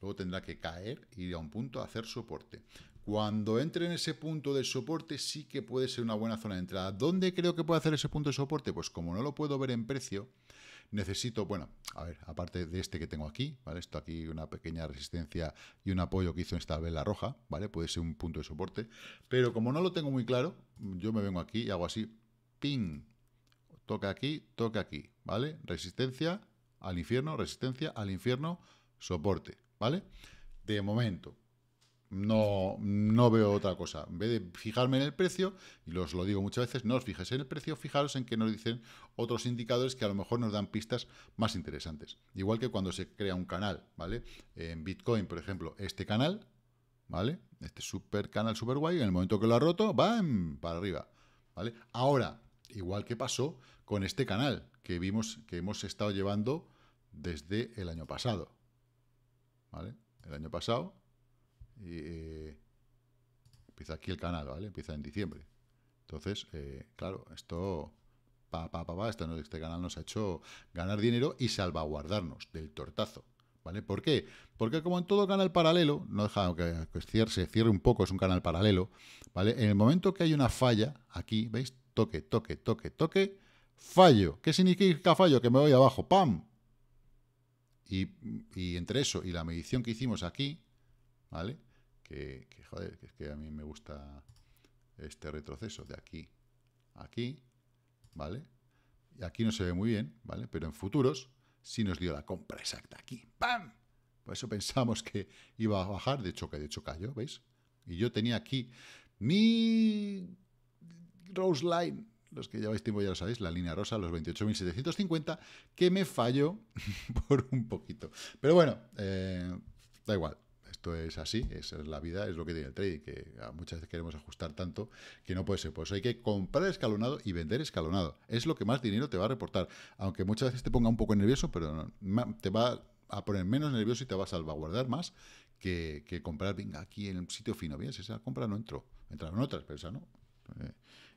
S1: luego tendrá que caer, ir a un punto a hacer soporte. Cuando entre en ese punto de soporte sí que puede ser una buena zona de entrada. ¿Dónde creo que puede hacer ese punto de soporte? Pues como no lo puedo ver en precio, necesito, bueno, a ver, aparte de este que tengo aquí, ¿vale? Esto aquí, una pequeña resistencia y un apoyo que hizo esta vela roja, ¿vale? Puede ser un punto de soporte, pero como no lo tengo muy claro, yo me vengo aquí y hago así, ping, toca aquí, toca aquí, ¿vale? Resistencia al infierno, resistencia al infierno, soporte, ¿vale? De momento, no, no veo otra cosa. En vez de fijarme en el precio, y los lo digo muchas veces, no os fijéis en el precio, fijaros en que nos dicen otros indicadores que a lo mejor nos dan pistas más interesantes. Igual que cuando se crea un canal, ¿vale? En Bitcoin, por ejemplo, este canal, ¿vale? Este super canal super guay, en el momento que lo ha roto, va para arriba, ¿vale? Ahora, igual que pasó con este canal que vimos que hemos estado llevando desde el año pasado, ¿vale? El año pasado eh, empieza aquí el canal, ¿vale? Empieza en diciembre. Entonces, eh, claro, esto, pa, pa, pa, pa este, canal nos ha hecho ganar dinero y salvaguardarnos del tortazo, ¿vale? ¿Por qué? Porque como en todo canal paralelo, no deja que, se cierre un poco, es un canal paralelo, ¿vale? En el momento que hay una falla, aquí, ¿veis? Toque, toque, toque, toque, fallo. ¿Qué significa fallo? Que me voy abajo, ¡pam! y entre eso y la medición que hicimos aquí, ¿vale? que, joder, que es que a mí me gusta este retroceso de aquí a aquí, ¿vale? Y aquí no se ve muy bien, ¿vale? Pero en futuros sí nos dio la compra exacta aquí. ¡Pam! Por eso pensamos que iba a bajar, de hecho, de hecho cayó, ¿veis? Y yo tenía aquí mi Rose Line, los que lleváis tiempo ya lo sabéis, la línea rosa, los 28.750, que me falló por un poquito. Pero bueno, eh, da igual, es así, es la vida, es lo que tiene el trading, que muchas veces queremos ajustar tanto que no puede ser. pues hay que comprar escalonado y vender escalonado. Es lo que más dinero te va a reportar, aunque muchas veces te ponga un poco nervioso, pero te va a poner menos nervioso y te va a salvaguardar más que, comprar, venga, aquí en un sitio fino. Bien, si esa compra no entró, entraron otras, pero esa no. Eh,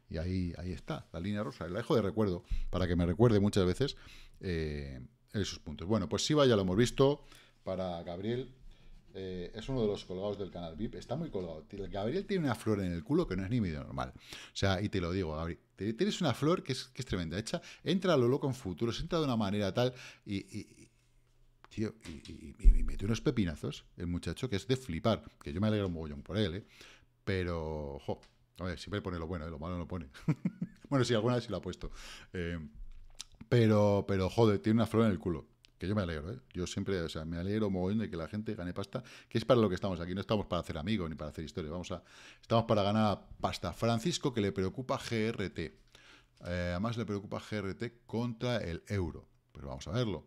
S1: y ahí, ahí está, la línea rosa. La dejo de recuerdo para que me recuerde muchas veces eh, esos puntos. Bueno, pues sí vaya lo hemos visto. Para Gabriel, eh, es uno de los colgados del canal VIP, está muy colgado. Gabriel tiene una flor en el culo que no es ni medio normal. O sea, y te lo digo, Gabriel, tienes una flor que es, es tremenda. Hecha, entra a lo loco en futuros, entra de una manera tal y, y tío, y, mete unos pepinazos el muchacho que es de flipar, que yo me alegro un mogollón por él, ¿eh? pero, ojo, a ver, siempre pone lo bueno, y ¿eh? lo malo no pone. bueno, sí, alguna vez sí lo ha puesto. pero, pero, joder, tiene una flor en el culo que yo me alegro, ¿eh? Yo siempre, me alegro muy de que la gente gane pasta, que es para lo que estamos aquí, no estamos para hacer amigos ni para hacer historias, vamos a, estamos para ganar pasta. Francisco, que le preocupa GRT, eh, además le preocupa GRT contra el euro, pero vamos a verlo.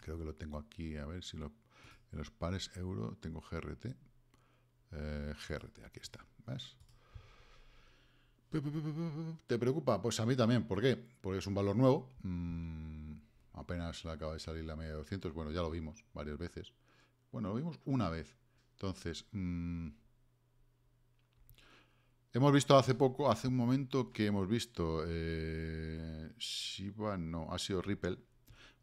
S1: Creo que lo tengo aquí, a ver si los pares euro tengo GRT, eh, GRT, aquí está, ¿ves? ¿Te preocupa? Pues a mí también, ¿por qué? Porque es un valor nuevo, mm, apenas le acaba de salir la media de 200, bueno, ya lo vimos varias veces. Bueno, lo vimos una vez. Entonces, mm, hemos visto hace poco, hace un momento que hemos visto eh, Shiba, no, ha sido Ripple.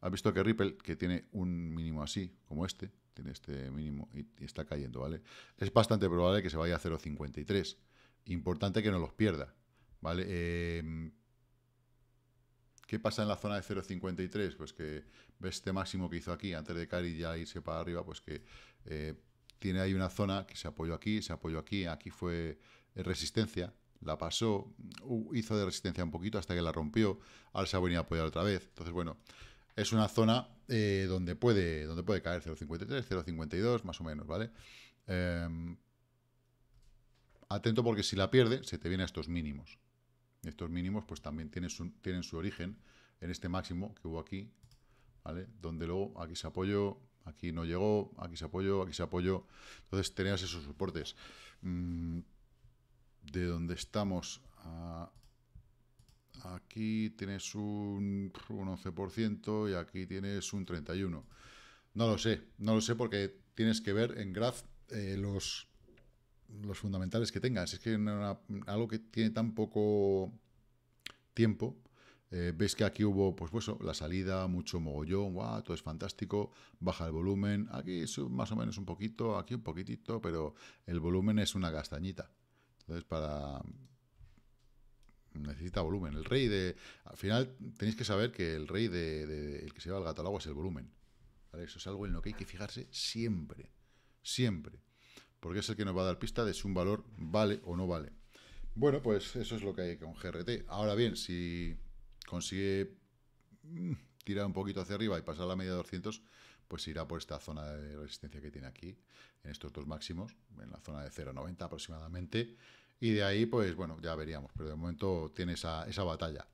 S1: Ha visto que Ripple, que tiene un mínimo así, como este, tiene este mínimo y, está cayendo, ¿vale? Es bastante probable que se vaya a 0.53. Importante que no los pierda, ¿vale? Eh, ¿Qué pasa en la zona de 0.53? Pues que este máximo que hizo aquí, antes de caer y ya irse para arriba, pues que eh, tiene ahí una zona que se apoyó aquí, se apoyó aquí, aquí fue eh, resistencia, la pasó, hizo de resistencia un poquito hasta que la rompió, ahora se ha venido a apoyar otra vez. Entonces, bueno, es una zona eh, donde, puede, donde puede caer 0.53, 0.52, más o menos, ¿vale? Em, atento porque si la pierde, se te viene a estos mínimos. Estos mínimos pues también tienen su, su origen en este máximo que hubo aquí, ¿vale? Donde luego aquí se apoyó, aquí no llegó, aquí se apoyó, aquí se apoyó. Entonces tenías esos soportes. Mm, de dónde estamos aquí tienes un, 11% y aquí tienes un 31%. No lo sé, no lo sé porque tienes que ver en graph eh, los, los fundamentales que tengas. Es que en algo que tiene tan poco tiempo, eh, ves que aquí hubo, pues, pues la salida, mucho mogollón, todo es fantástico, baja el volumen, aquí sube más o menos un poquito, aquí un poquitito, pero el volumen es una castañita. Entonces, para... Necesita volumen. El rey de... Al final, tenéis que saber que el rey de... el que se va al gato al agua es el volumen. Eso es algo en lo que hay que fijarse siempre. Siempre porque es el que nos va a dar pista de si un valor vale o no vale. Bueno, pues eso es lo que hay con GRT. Ahora bien, si consigue mm, tirar un poquito hacia arriba y pasar la media de 200, pues irá por esta zona de resistencia que tiene aquí, en estos dos máximos, en la zona de 0,90 aproximadamente, y de ahí, pues bueno, ya veríamos, pero de momento tiene esa, esa batalla.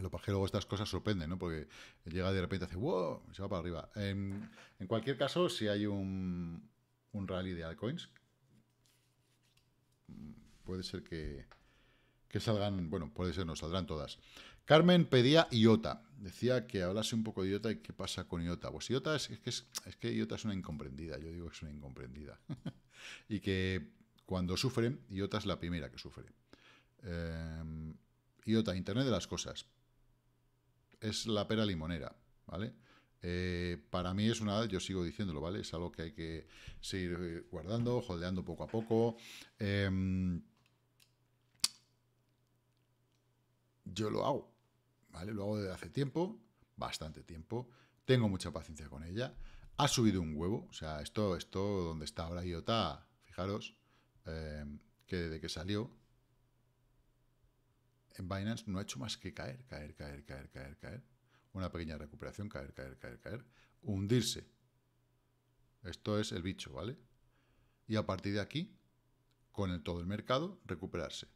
S1: Lo que luego estas cosas sorprenden, ¿no? Porque llega de repente, hace, wow, se va para arriba. en cualquier caso, si hay un, un rally de altcoins, puede ser que, salgan, bueno, puede ser, no saldrán todas. Carmen pedía IOTA. Decía que hablase un poco de IOTA y qué pasa con IOTA. Pues IOTA es, que, es, que IOTA es una incomprendida, yo digo que es una incomprendida. y que cuando sufren, IOTA es la primera que sufre. Em, IOTA, Internet de las Cosas. Es la pera limonera, ¿vale? Eh, para mí es una, yo sigo diciéndolo, ¿vale? Es algo que hay que seguir eh, guardando, holdeando poco a poco. Em, yo lo hago, ¿vale? Lo hago desde hace tiempo, bastante tiempo. Tengo mucha paciencia con ella. Ha subido un huevo, o sea, esto, esto donde está ahora IOTA, fijaros, em, que desde que salió, en Binance no ha hecho más que caer, caer, caer, caer, caer, caer una pequeña recuperación, caer, caer, caer, caer, hundirse. Esto es el bicho, ¿vale? Y a partir de aquí, con el, todo el mercado, recuperarse.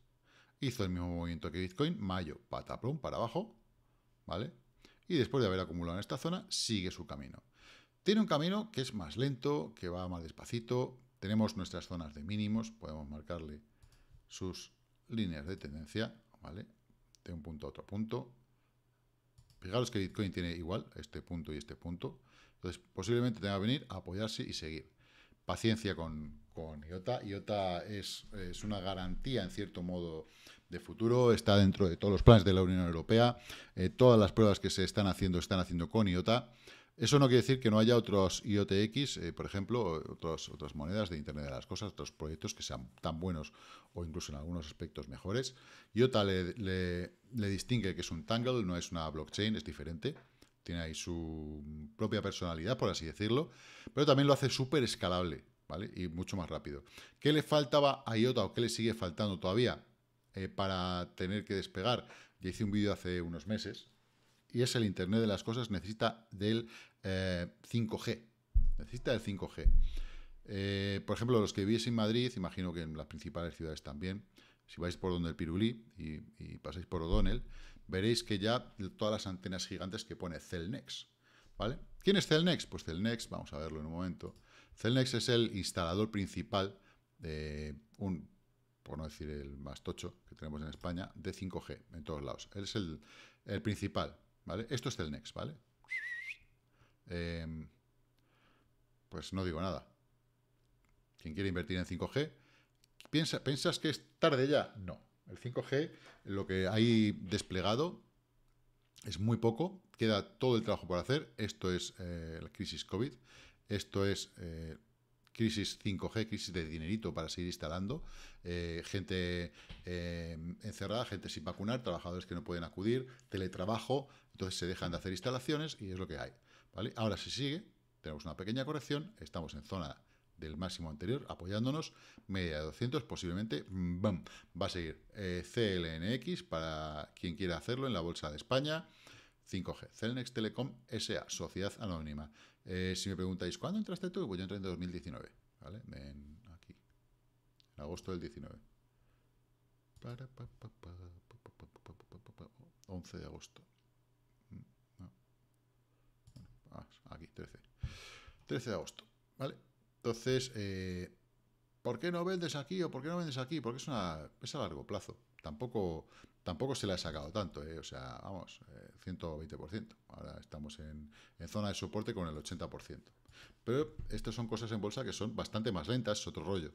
S1: Hizo el mismo movimiento que Bitcoin, mayo, pataplum, para abajo, ¿vale? Y después de haber acumulado en esta zona, sigue su camino. Tiene un camino que es más lento, que va más despacito, tenemos nuestras zonas de mínimos, podemos marcarle sus líneas de tendencia, ¿vale? De un punto a otro punto, Fijaros que Bitcoin tiene igual este punto y este punto. Entonces, posiblemente tenga que venir a apoyarse y seguir. Paciencia con, con IOTA. IOTA es, una garantía, en cierto modo, de futuro. Está dentro de todos los planes de la Unión Europea. Eh, todas las pruebas que se están haciendo, están haciendo con IOTA. Eso no quiere decir que no haya otros IOTX, eh, por ejemplo, otras monedas de Internet de las Cosas, otros proyectos que sean tan buenos o incluso en algunos aspectos mejores. IOTA le, distingue que es un tangle, no es una blockchain, es diferente. Tiene ahí su propia personalidad, por así decirlo, pero también lo hace súper escalable ¿vale? y mucho más rápido. ¿Qué le faltaba a IOTA o qué le sigue faltando todavía eh, para tener que despegar? Ya hice un vídeo hace unos meses y es el Internet de las Cosas, necesita del 5G. Eh, necesita del 5G. Eh, por ejemplo, los que vivís en Madrid, imagino que en las principales ciudades también, si vais por donde el Pirulí y, pasáis por O'Donnell, veréis que ya todas las antenas gigantes que pone Celnex. ¿vale? ¿Quién es Celnex? Pues Celnex, vamos a verlo en un momento. Celnex es el instalador principal de un, por no decir el más tocho que tenemos en España, de 5G en todos lados. Él es el, el principal. Esto es next, ¿vale? Em, pues no digo nada. Quien quiere invertir en 5G, piensa, ¿piensas que es tarde ya? No. El 5G, lo que hay desplegado, es muy poco. Queda todo el trabajo por hacer. Esto es eh, la crisis COVID. Esto es eh, crisis 5G, crisis de dinerito para seguir instalando, eh, gente eh, encerrada, gente sin vacunar, trabajadores que no pueden acudir, teletrabajo, entonces se dejan de hacer instalaciones y es lo que hay. ¿vale? Ahora se sigue, tenemos una pequeña corrección, estamos en zona del máximo anterior, apoyándonos, media de 200, posiblemente, va a seguir eh, CLNX para quien quiera hacerlo en la Bolsa de España, 5G, Celnex Telecom SA, Sociedad Anónima, si me preguntáis, ¿cuándo entraste tú? Pues yo entré en 2019, ¿vale? En, aquí, en agosto del 19. 11 de agosto. aquí, 13. 13 de agosto, ¿vale? Entonces, ¿por qué no vendes aquí o por qué no vendes aquí? Porque es, una, es a largo plazo. Tampoco Tampoco se le ha sacado tanto, ¿eh? o sea, vamos, eh, 120%. Ahora estamos en, zona de soporte con el 80%. Pero estas son cosas en bolsa que son bastante más lentas, es otro rollo.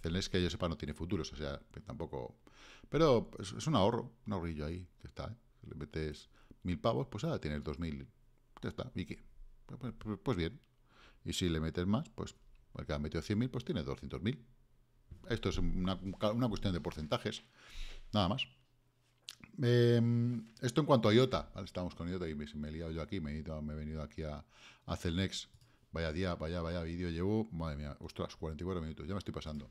S1: Celnes que yo sepa no tiene futuros, o sea, que pues tampoco... Pero es, un ahorro, un ahorrillo ahí, que está, ¿eh? le metes mil pavos, pues ahora tienes dos mil, ya está, ¿y qué? Pues, pues, pues, bien. Y si le metes más, pues el que ha metido 100.000, pues tiene 200.000. Esto es una, una cuestión de porcentajes. Nada más. Em, esto en cuanto a IOTA. estamos con IOTA y me, he liado yo aquí. Me he, venido aquí a, el next. Vaya día, vaya, vaya vídeo llevo. Madre mía, ostras, 44 minutos, ya me estoy pasando.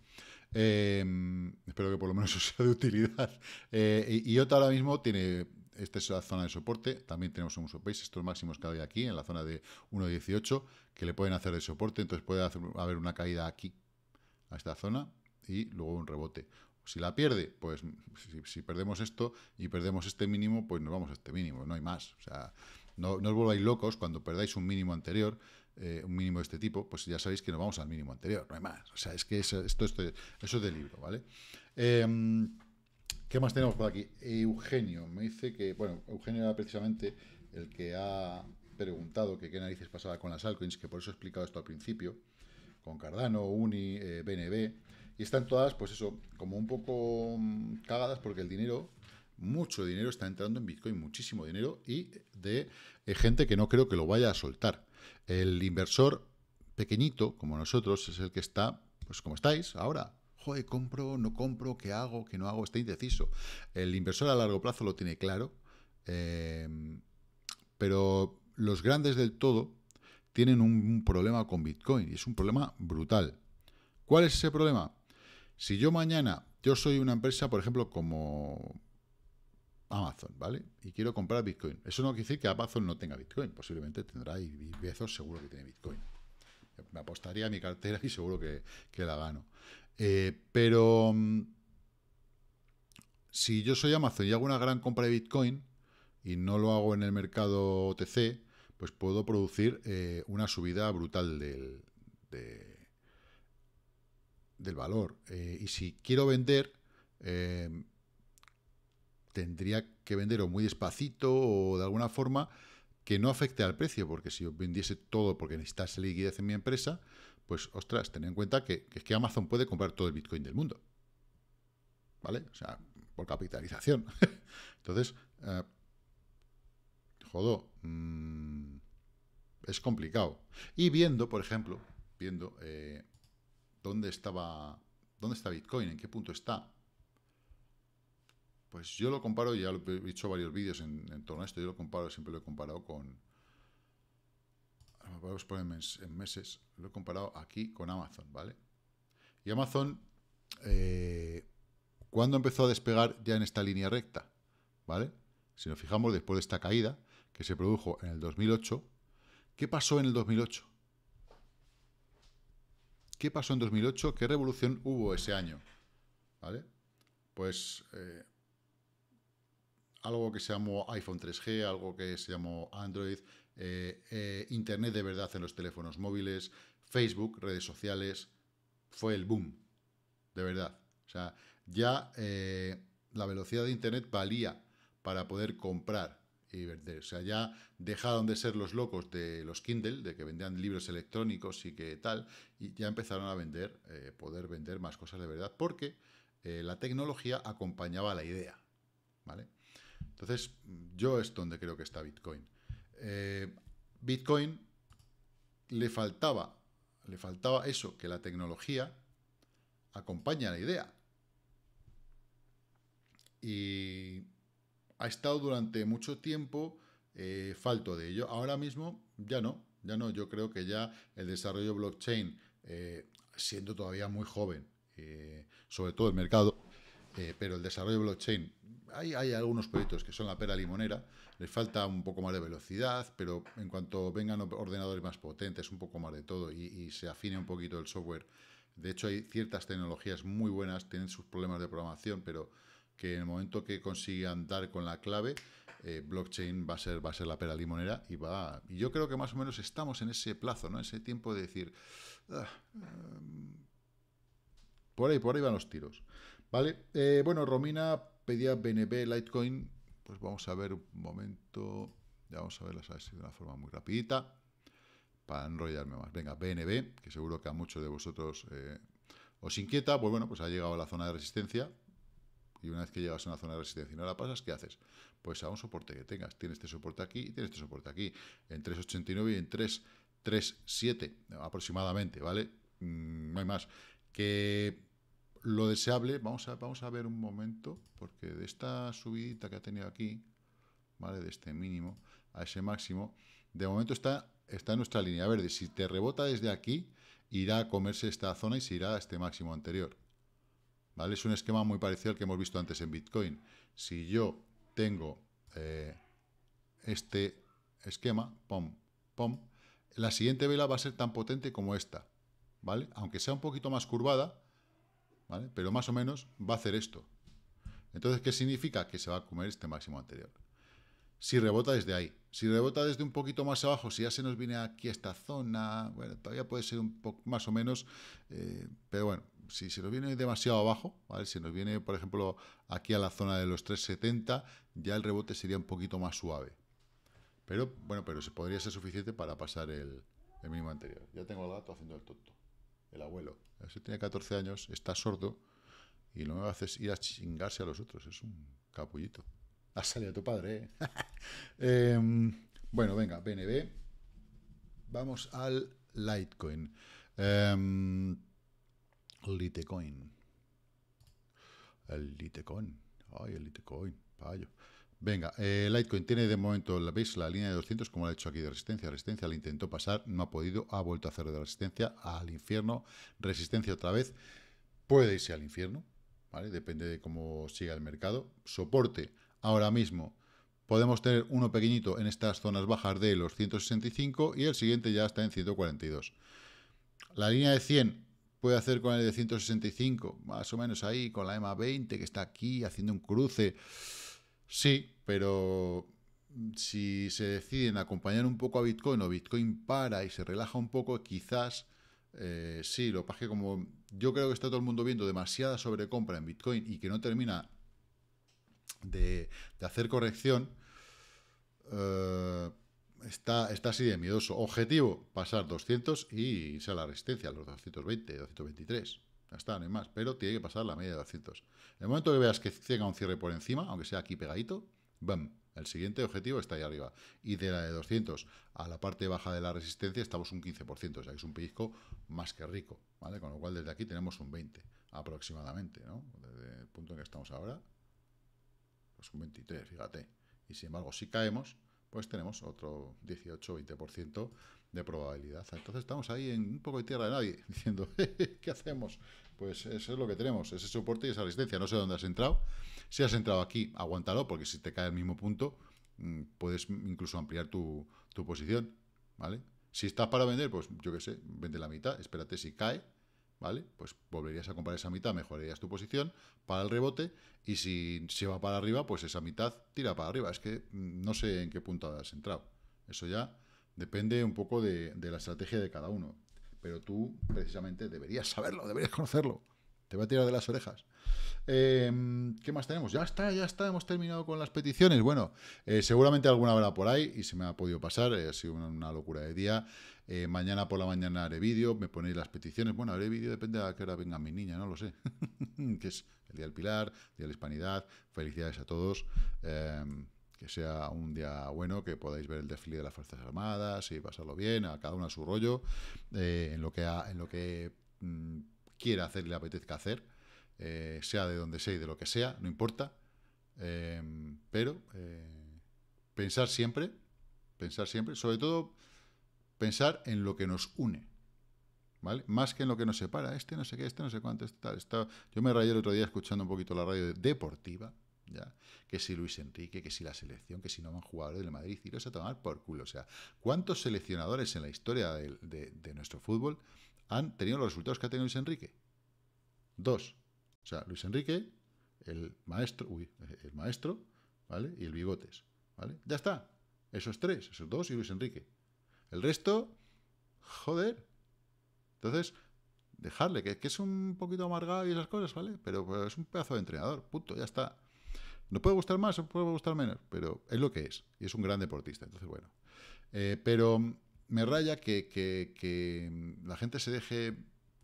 S1: Em, espero que por lo menos os sea de utilidad. Eh, IOTA ahora mismo tiene esta es la zona de soporte, también tenemos un subbase. estos máximos que hay aquí, en la zona de 1.18, que le pueden hacer de soporte, entonces puede haber una caída aquí, a esta zona, y luego un rebote. Si la pierde, pues si, perdemos esto y perdemos este mínimo, pues nos vamos a este mínimo, no hay más. O sea, no, no os volváis locos cuando perdáis un mínimo anterior, eh, un mínimo de este tipo, pues ya sabéis que nos vamos al mínimo anterior, no hay más. O sea, es que eso, esto, eso es de libro, ¿vale? Em, ¿Qué más tenemos por aquí? Eugenio me dice que, bueno, Eugenio era precisamente el que ha preguntado que qué narices pasaba con las altcoins, que por eso he explicado esto al principio, con Cardano, Uni, BNB. Eh, y están todas, pues eso, como un poco mm, cagadas porque el dinero, mucho dinero está entrando en Bitcoin, muchísimo dinero y de eh, gente que no creo que lo vaya a soltar. El inversor pequeñito, como nosotros, es el que está, pues como estáis ahora, joder, compro, no compro, qué hago, qué no hago, está indeciso. El inversor a largo plazo lo tiene claro, em, pero los grandes del todo tienen un, problema con Bitcoin y es un problema brutal. ¿Cuál es ese problema? Si yo mañana, yo soy una empresa, por ejemplo, como Amazon, ¿vale? Y quiero comprar Bitcoin. Eso no quiere decir que Amazon no tenga Bitcoin. Posiblemente tendrá y Bezos seguro que tiene Bitcoin. Me apostaría a mi cartera y seguro que, que la gano. Eh, pero mm, si yo soy Amazon y hago una gran compra de Bitcoin y no lo hago en el mercado OTC, pues puedo producir eh, una subida brutal del, del valor. Eh, y si quiero vender, eh, tendría que venderlo muy despacito o de alguna forma que no afecte al precio, porque si yo vendiese todo porque necesitase liquidez en mi empresa, pues ostras, ten en cuenta que, es que Amazon puede comprar todo el Bitcoin del mundo. ¿Vale? O sea, por capitalización. Entonces, eh, mm, es complicado. Y viendo, por ejemplo, viendo eh, ¿Dónde estaba dónde está Bitcoin? ¿En qué punto está? Pues yo lo comparo, ya lo he dicho varios vídeos en, torno a esto, yo lo comparo, siempre lo he comparado con... Vamos a poner en meses, lo he comparado aquí con Amazon, ¿vale? Y Amazon, eh, ¿cuándo empezó a despegar ya en esta línea recta? ¿Vale? Si nos fijamos, después de esta caída que se produjo en el 2008, ¿qué pasó en el 2008? ¿Qué pasó en 2008? ¿Qué revolución hubo ese año? ¿Vale? Pues eh, algo que se llamó iPhone 3G, algo que se llamó Android, eh, eh, Internet de verdad en los teléfonos móviles, Facebook, redes sociales, fue el boom, de verdad. O sea, ya la velocidad de Internet valía para poder comprar y vender. O sea, ya dejaron de ser los locos de los Kindle, de que vendían libros electrónicos y que tal, y ya empezaron a vender, eh, poder vender más cosas de verdad, porque eh, la tecnología acompañaba la idea. ¿Vale? Entonces, yo es donde creo que está Bitcoin. Eh, Bitcoin le faltaba, le faltaba eso, que la tecnología acompaña la idea. Y ha estado durante mucho tiempo eh, falto de ello. Ahora mismo ya no, ya no. Yo creo que ya el desarrollo blockchain, eh, siendo todavía muy joven, eh, sobre todo el mercado, pero el desarrollo blockchain, hay, algunos proyectos que son la pera limonera, les falta un poco más de velocidad, pero en cuanto vengan ordenadores más potentes, un poco más de todo y, y se afine un poquito el software. De hecho, hay ciertas tecnologías muy buenas, tienen sus problemas de programación, pero que en el momento que consigan andar con la clave, eh, blockchain va a, ser, va a ser la pera limonera y va... yo creo que más o menos estamos en ese plazo, ¿no? Ese tiempo de decir... Ah, eh, por ahí, por ahí van los tiros. ¿Vale? Eh, bueno, Romina pedía BNB, Litecoin. Pues vamos a ver un momento... Ya vamos a verlas así de una forma muy rapidita para enrollarme más. Venga, BNB, que seguro que a muchos de vosotros os inquieta, pues bueno, pues ha llegado a la zona de resistencia, y una vez que llegas a una zona de resistencia y no la pasas, ¿qué haces? Pues a un soporte que tengas. Tienes este soporte aquí y tienes este soporte aquí. En 3.89 y en 3.37 aproximadamente, ¿vale? Mm, no hay más. Que lo deseable, vamos a, vamos a ver un momento, porque de esta subidita que ha tenido aquí, ¿vale? De este mínimo a ese máximo, de momento está, está en nuestra línea verde. Si te rebota desde aquí, irá a comerse esta zona y se irá a este máximo anterior. Es un esquema muy parecido al que hemos visto antes en Bitcoin. Si yo tengo eh, este esquema, pom, pom, la siguiente vela va a ser tan potente como esta, ¿vale? Aunque sea un poquito más curvada, ¿vale? Pero más o menos va a hacer esto. Entonces, ¿qué significa? Que se va a comer este máximo anterior. Si rebota desde ahí, si rebota desde un poquito más abajo, si ya se nos viene aquí esta zona, bueno, todavía puede ser un poco más o menos, eh, pero bueno, si se nos viene demasiado abajo, ¿vale? Si nos viene, por ejemplo, aquí a la zona de los 370, ya el rebote sería un poquito más suave. Pero, bueno, pero se podría ser suficiente para pasar el, mínimo anterior. Ya tengo el gato haciendo el tonto. El abuelo. Ese tiene 14 años, está sordo, y lo que hace es ir a chingarse a los otros. Es un capullito. Ha salido tu padre, ¿eh? em, bueno, venga, BNB. Vamos al Litecoin. Em, Litecoin. El Litecoin. Ay, el Litecoin. Payo. Venga, eh, Litecoin tiene de momento, ¿veis? La línea de 200, como lo ha hecho aquí de resistencia. Resistencia la intentó pasar, no ha podido, ha vuelto a hacer de resistencia al infierno. Resistencia otra vez. Puede irse al infierno, ¿vale? Depende de cómo siga el mercado. Soporte, ahora mismo podemos tener uno pequeñito en estas zonas bajas de los 165 y el siguiente ya está en 142. La línea de 100 puede hacer con el de 165, más o menos ahí, con la EMA 20 que está aquí haciendo un cruce. Sí, pero si se deciden acompañar un poco a Bitcoin o Bitcoin para y se relaja un poco, quizás eh, sí, lo que pasa es que como yo creo que está todo el mundo viendo demasiada sobrecompra en Bitcoin y que no termina de, hacer corrección, eh, está, está así de miedoso. Objetivo, pasar 200 y sea a la resistencia, los 220, 223. Ya está, no hay más. Pero tiene que pasar la media de 200. En el momento que veas que llega un cierre por encima, aunque sea aquí pegadito, ¡bam! El siguiente objetivo está ahí arriba. Y de la de 200 a la parte baja de la resistencia estamos un 15%, o sea que es un pellizco más que rico, ¿vale? Con lo cual desde aquí tenemos un 20 aproximadamente, ¿no? Desde el punto en que estamos ahora, pues un 23, fíjate. Y sin embargo, si caemos, pues tenemos otro 18-20% de probabilidad. Entonces estamos ahí en un poco de tierra de nadie, diciendo, ¿qué hacemos? Pues eso es lo que tenemos, ese soporte y esa resistencia. No sé dónde has entrado. Si has entrado aquí, aguántalo, porque si te cae al mismo punto, mm, puedes incluso ampliar tu, tu posición, ¿vale? Si estás para vender, pues yo qué sé, vende la mitad, espérate si cae, ¿vale? Pues volverías a comprar esa mitad, mejorarías tu posición para el rebote y si se va para arriba, pues esa mitad tira para arriba. Es que mm, no sé en qué punto has entrado. Eso ya depende un poco de, de la estrategia de cada uno. Pero tú, precisamente, deberías saberlo, deberías conocerlo te va a tirar de las orejas. Em, ¿Qué más tenemos? Ya está, ya está, hemos terminado con las peticiones. Bueno, eh, seguramente alguna habrá por ahí y se me ha podido pasar, eh, ha sido una, locura de día. Eh, mañana por la mañana haré vídeo, me ponéis las peticiones. Bueno, haré vídeo, depende a qué hora venga mi niña, no lo sé. que es el Día del Pilar, Día de la Hispanidad. Felicidades a todos. Em, que sea un día bueno, que podáis ver el desfile de las Fuerzas Armadas y pasarlo bien, a cada uno a su rollo, en lo que, en lo que mm, quiera hacer le apetezca hacer, eh, sea de donde sea y de lo que sea, no importa. Em, pero eh, pensar siempre, pensar siempre, sobre todo pensar en lo que nos une. ¿Vale? Más que en lo que nos separa, este no sé qué, este no sé cuánto, este tal, Yo me rayé el otro día escuchando un poquito la radio deportiva, ¿ya? Que si Luis Enrique, que si la selección, que si no van jugadores del Madrid, y los a tomar por culo. O sea, ¿cuántos seleccionadores en la historia de nuestro fútbol han tenido los resultados que ha tenido Luis Enrique. Dos. O sea, Luis Enrique, el maestro, uy, el maestro, ¿vale? Y el bigotes, ¿vale? Ya está. Esos tres, esos dos y Luis Enrique. El resto, joder. Entonces, dejarle, que, es un poquito amargado y esas cosas, ¿vale? Pero es un pedazo de entrenador, punto, ya está. No puede gustar más, no puede gustar menos, pero es lo que es. Y es un gran deportista, entonces bueno. Eh, pero me raya que, la gente se deje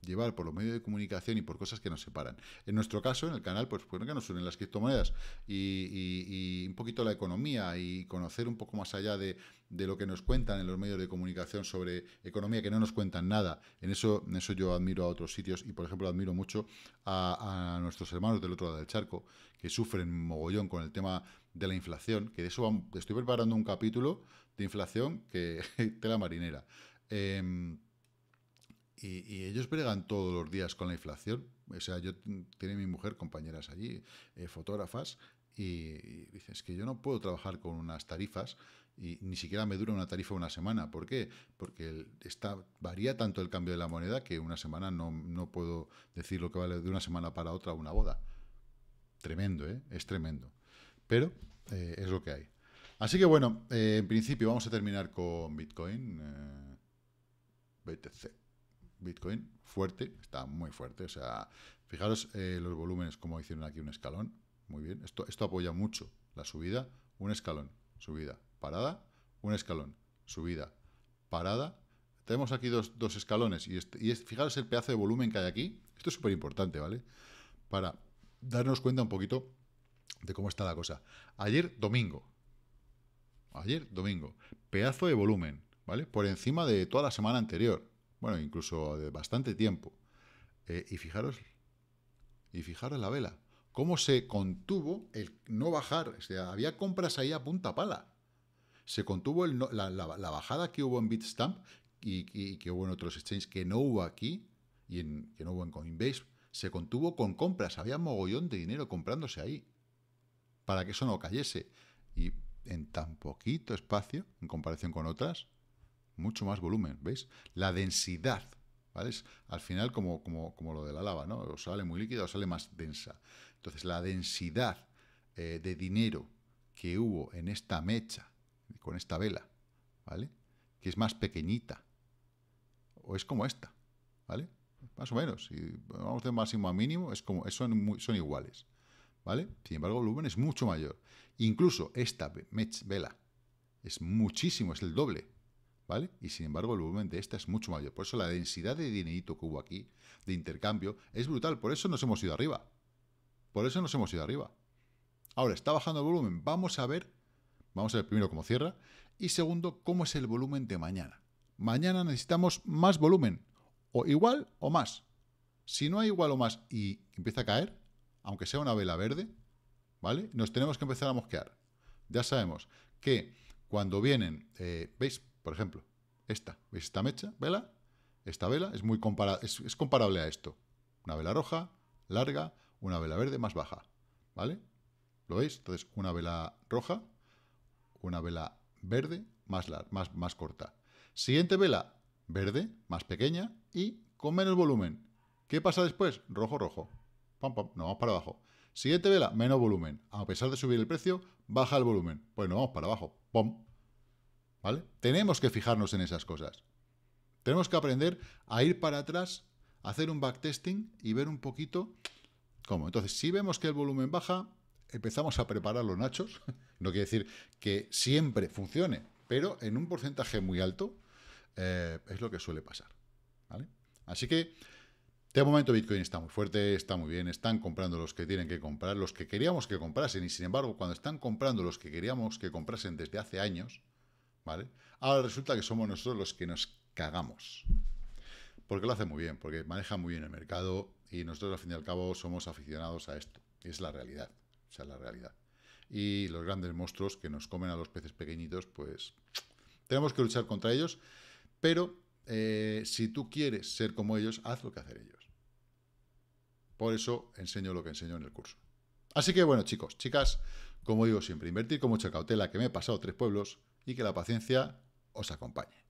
S1: llevar por los medios de comunicación y por cosas que nos separan. En nuestro caso, en el canal, pues bueno, pues, que nos unen las criptomonedas y, un poquito la economía y conocer un poco más allá de, lo que nos cuentan en los medios de comunicación sobre economía que no nos cuentan nada. En eso, eso yo admiro a otros sitios y, por ejemplo, admiro mucho a, nuestros hermanos del otro lado del charco que sufren mogollón con el tema de la inflación, que de eso estoy preparando un capítulo de inflación que tela marinera. Em, y, ellos bregan todos los días con la inflación. O sea, yo tiene mi mujer compañeras allí, eh, fotógrafas, y, dicen, dices que yo no puedo trabajar con unas tarifas y ni siquiera me dura una tarifa una semana. ¿Por qué? Porque varía tanto el cambio de la moneda que una semana no, puedo decir lo que vale de una semana para otra una boda. Tremendo, ¿eh? Es tremendo. Pero eh, es lo que hay. Así que bueno, eh, en principio vamos a terminar con Bitcoin. Eh, BTC. Bitcoin, fuerte, está muy fuerte. O sea, fijaros eh, los volúmenes, como hicieron aquí un escalón. Muy bien. Esto, apoya mucho la subida. Un escalón, subida, parada. Un escalón, subida, parada. Tenemos aquí dos, escalones este, y, es, fijaros el pedazo de volumen que hay aquí. Esto es súper importante, ¿vale? Para darnos cuenta un poquito de cómo está la cosa. Ayer domingo, ayer domingo, pedazo de volumen, ¿vale? Por encima de toda la semana anterior, bueno, incluso de bastante tiempo. Eh, y fijaros, y fijaros la vela, cómo se contuvo el no bajar, o sea, había compras ahí a punta pala. Se contuvo el la, bajada que hubo en Bitstamp y, que hubo en otros exchanges que no hubo aquí y en, que no hubo en Coinbase, se contuvo con compras, había mogollón de dinero comprándose ahí para que eso no cayese. Y en tan poquito espacio en comparación con otras, mucho más volumen, ¿veis? La densidad, ¿vale? al final como, lo de la lava, ¿no? O sale muy líquida o sale más densa. Entonces, la densidad eh, de dinero que hubo en esta mecha, con esta vela, ¿vale? Que es más pequeñita, o es como esta, ¿vale? Más o menos, si vamos de máximo a mínimo, es como, son, son iguales. ¿vale? Sin embargo, el volumen es mucho mayor. Incluso esta vela es muchísimo, es el doble, ¿vale? Y sin embargo, el volumen de esta es mucho mayor. Por eso la densidad de dinerito que hubo aquí, de intercambio, es brutal. Por eso nos hemos ido arriba. Por eso nos hemos ido arriba. Ahora, está bajando el volumen. Vamos a ver, vamos a ver primero cómo cierra y segundo, cómo es el volumen de mañana. Mañana necesitamos más volumen, o igual o más. Si no hay igual o más y empieza a caer, aunque sea una vela verde, ¿vale? Nos tenemos que empezar a mosquear. Ya sabemos que cuando vienen, eh, ¿veis? Por ejemplo, esta, ¿veis esta mecha, vela? Esta vela es, muy es, comparable a esto. Una vela roja, larga, una vela verde más baja, ¿vale? ¿Lo veis? Entonces, una vela roja, una vela verde más, más, más corta. Siguiente vela, verde, más pequeña y con menos volumen. ¿Qué pasa después? Rojo, rojo pam, pam, nos vamos para abajo. Siguiente vela, menos volumen. A pesar de subir el precio, baja el volumen. Pues nos vamos para abajo, pom. ¿Vale? Tenemos que fijarnos en esas cosas. Tenemos que aprender a ir para atrás, hacer un backtesting y ver un poquito cómo. Entonces, si vemos que el volumen baja, empezamos a preparar los nachos. no quiere decir que siempre funcione, pero en un porcentaje muy alto eh, es lo que suele pasar. ¿vale? Así que de momento Bitcoin está muy fuerte, está muy bien, están comprando los que tienen que comprar, los que queríamos que comprasen, y sin embargo, cuando están comprando los que queríamos que comprasen desde hace años, ¿vale? Ahora resulta que somos nosotros los que nos cagamos. Porque lo hace muy bien, porque maneja muy bien el mercado y nosotros al fin y al cabo somos aficionados a esto. Es la realidad, la realidad. Y los grandes monstruos que nos comen a los peces pequeñitos, pues tenemos que luchar contra ellos, pero eh, si tú quieres ser como ellos, haz lo que hacer ellos. Por eso enseño lo que enseño en el curso. Así que bueno, chicos, chicas, como digo siempre, invertir con mucha cautela, que me he pasado tres pueblos y que la paciencia os acompañe.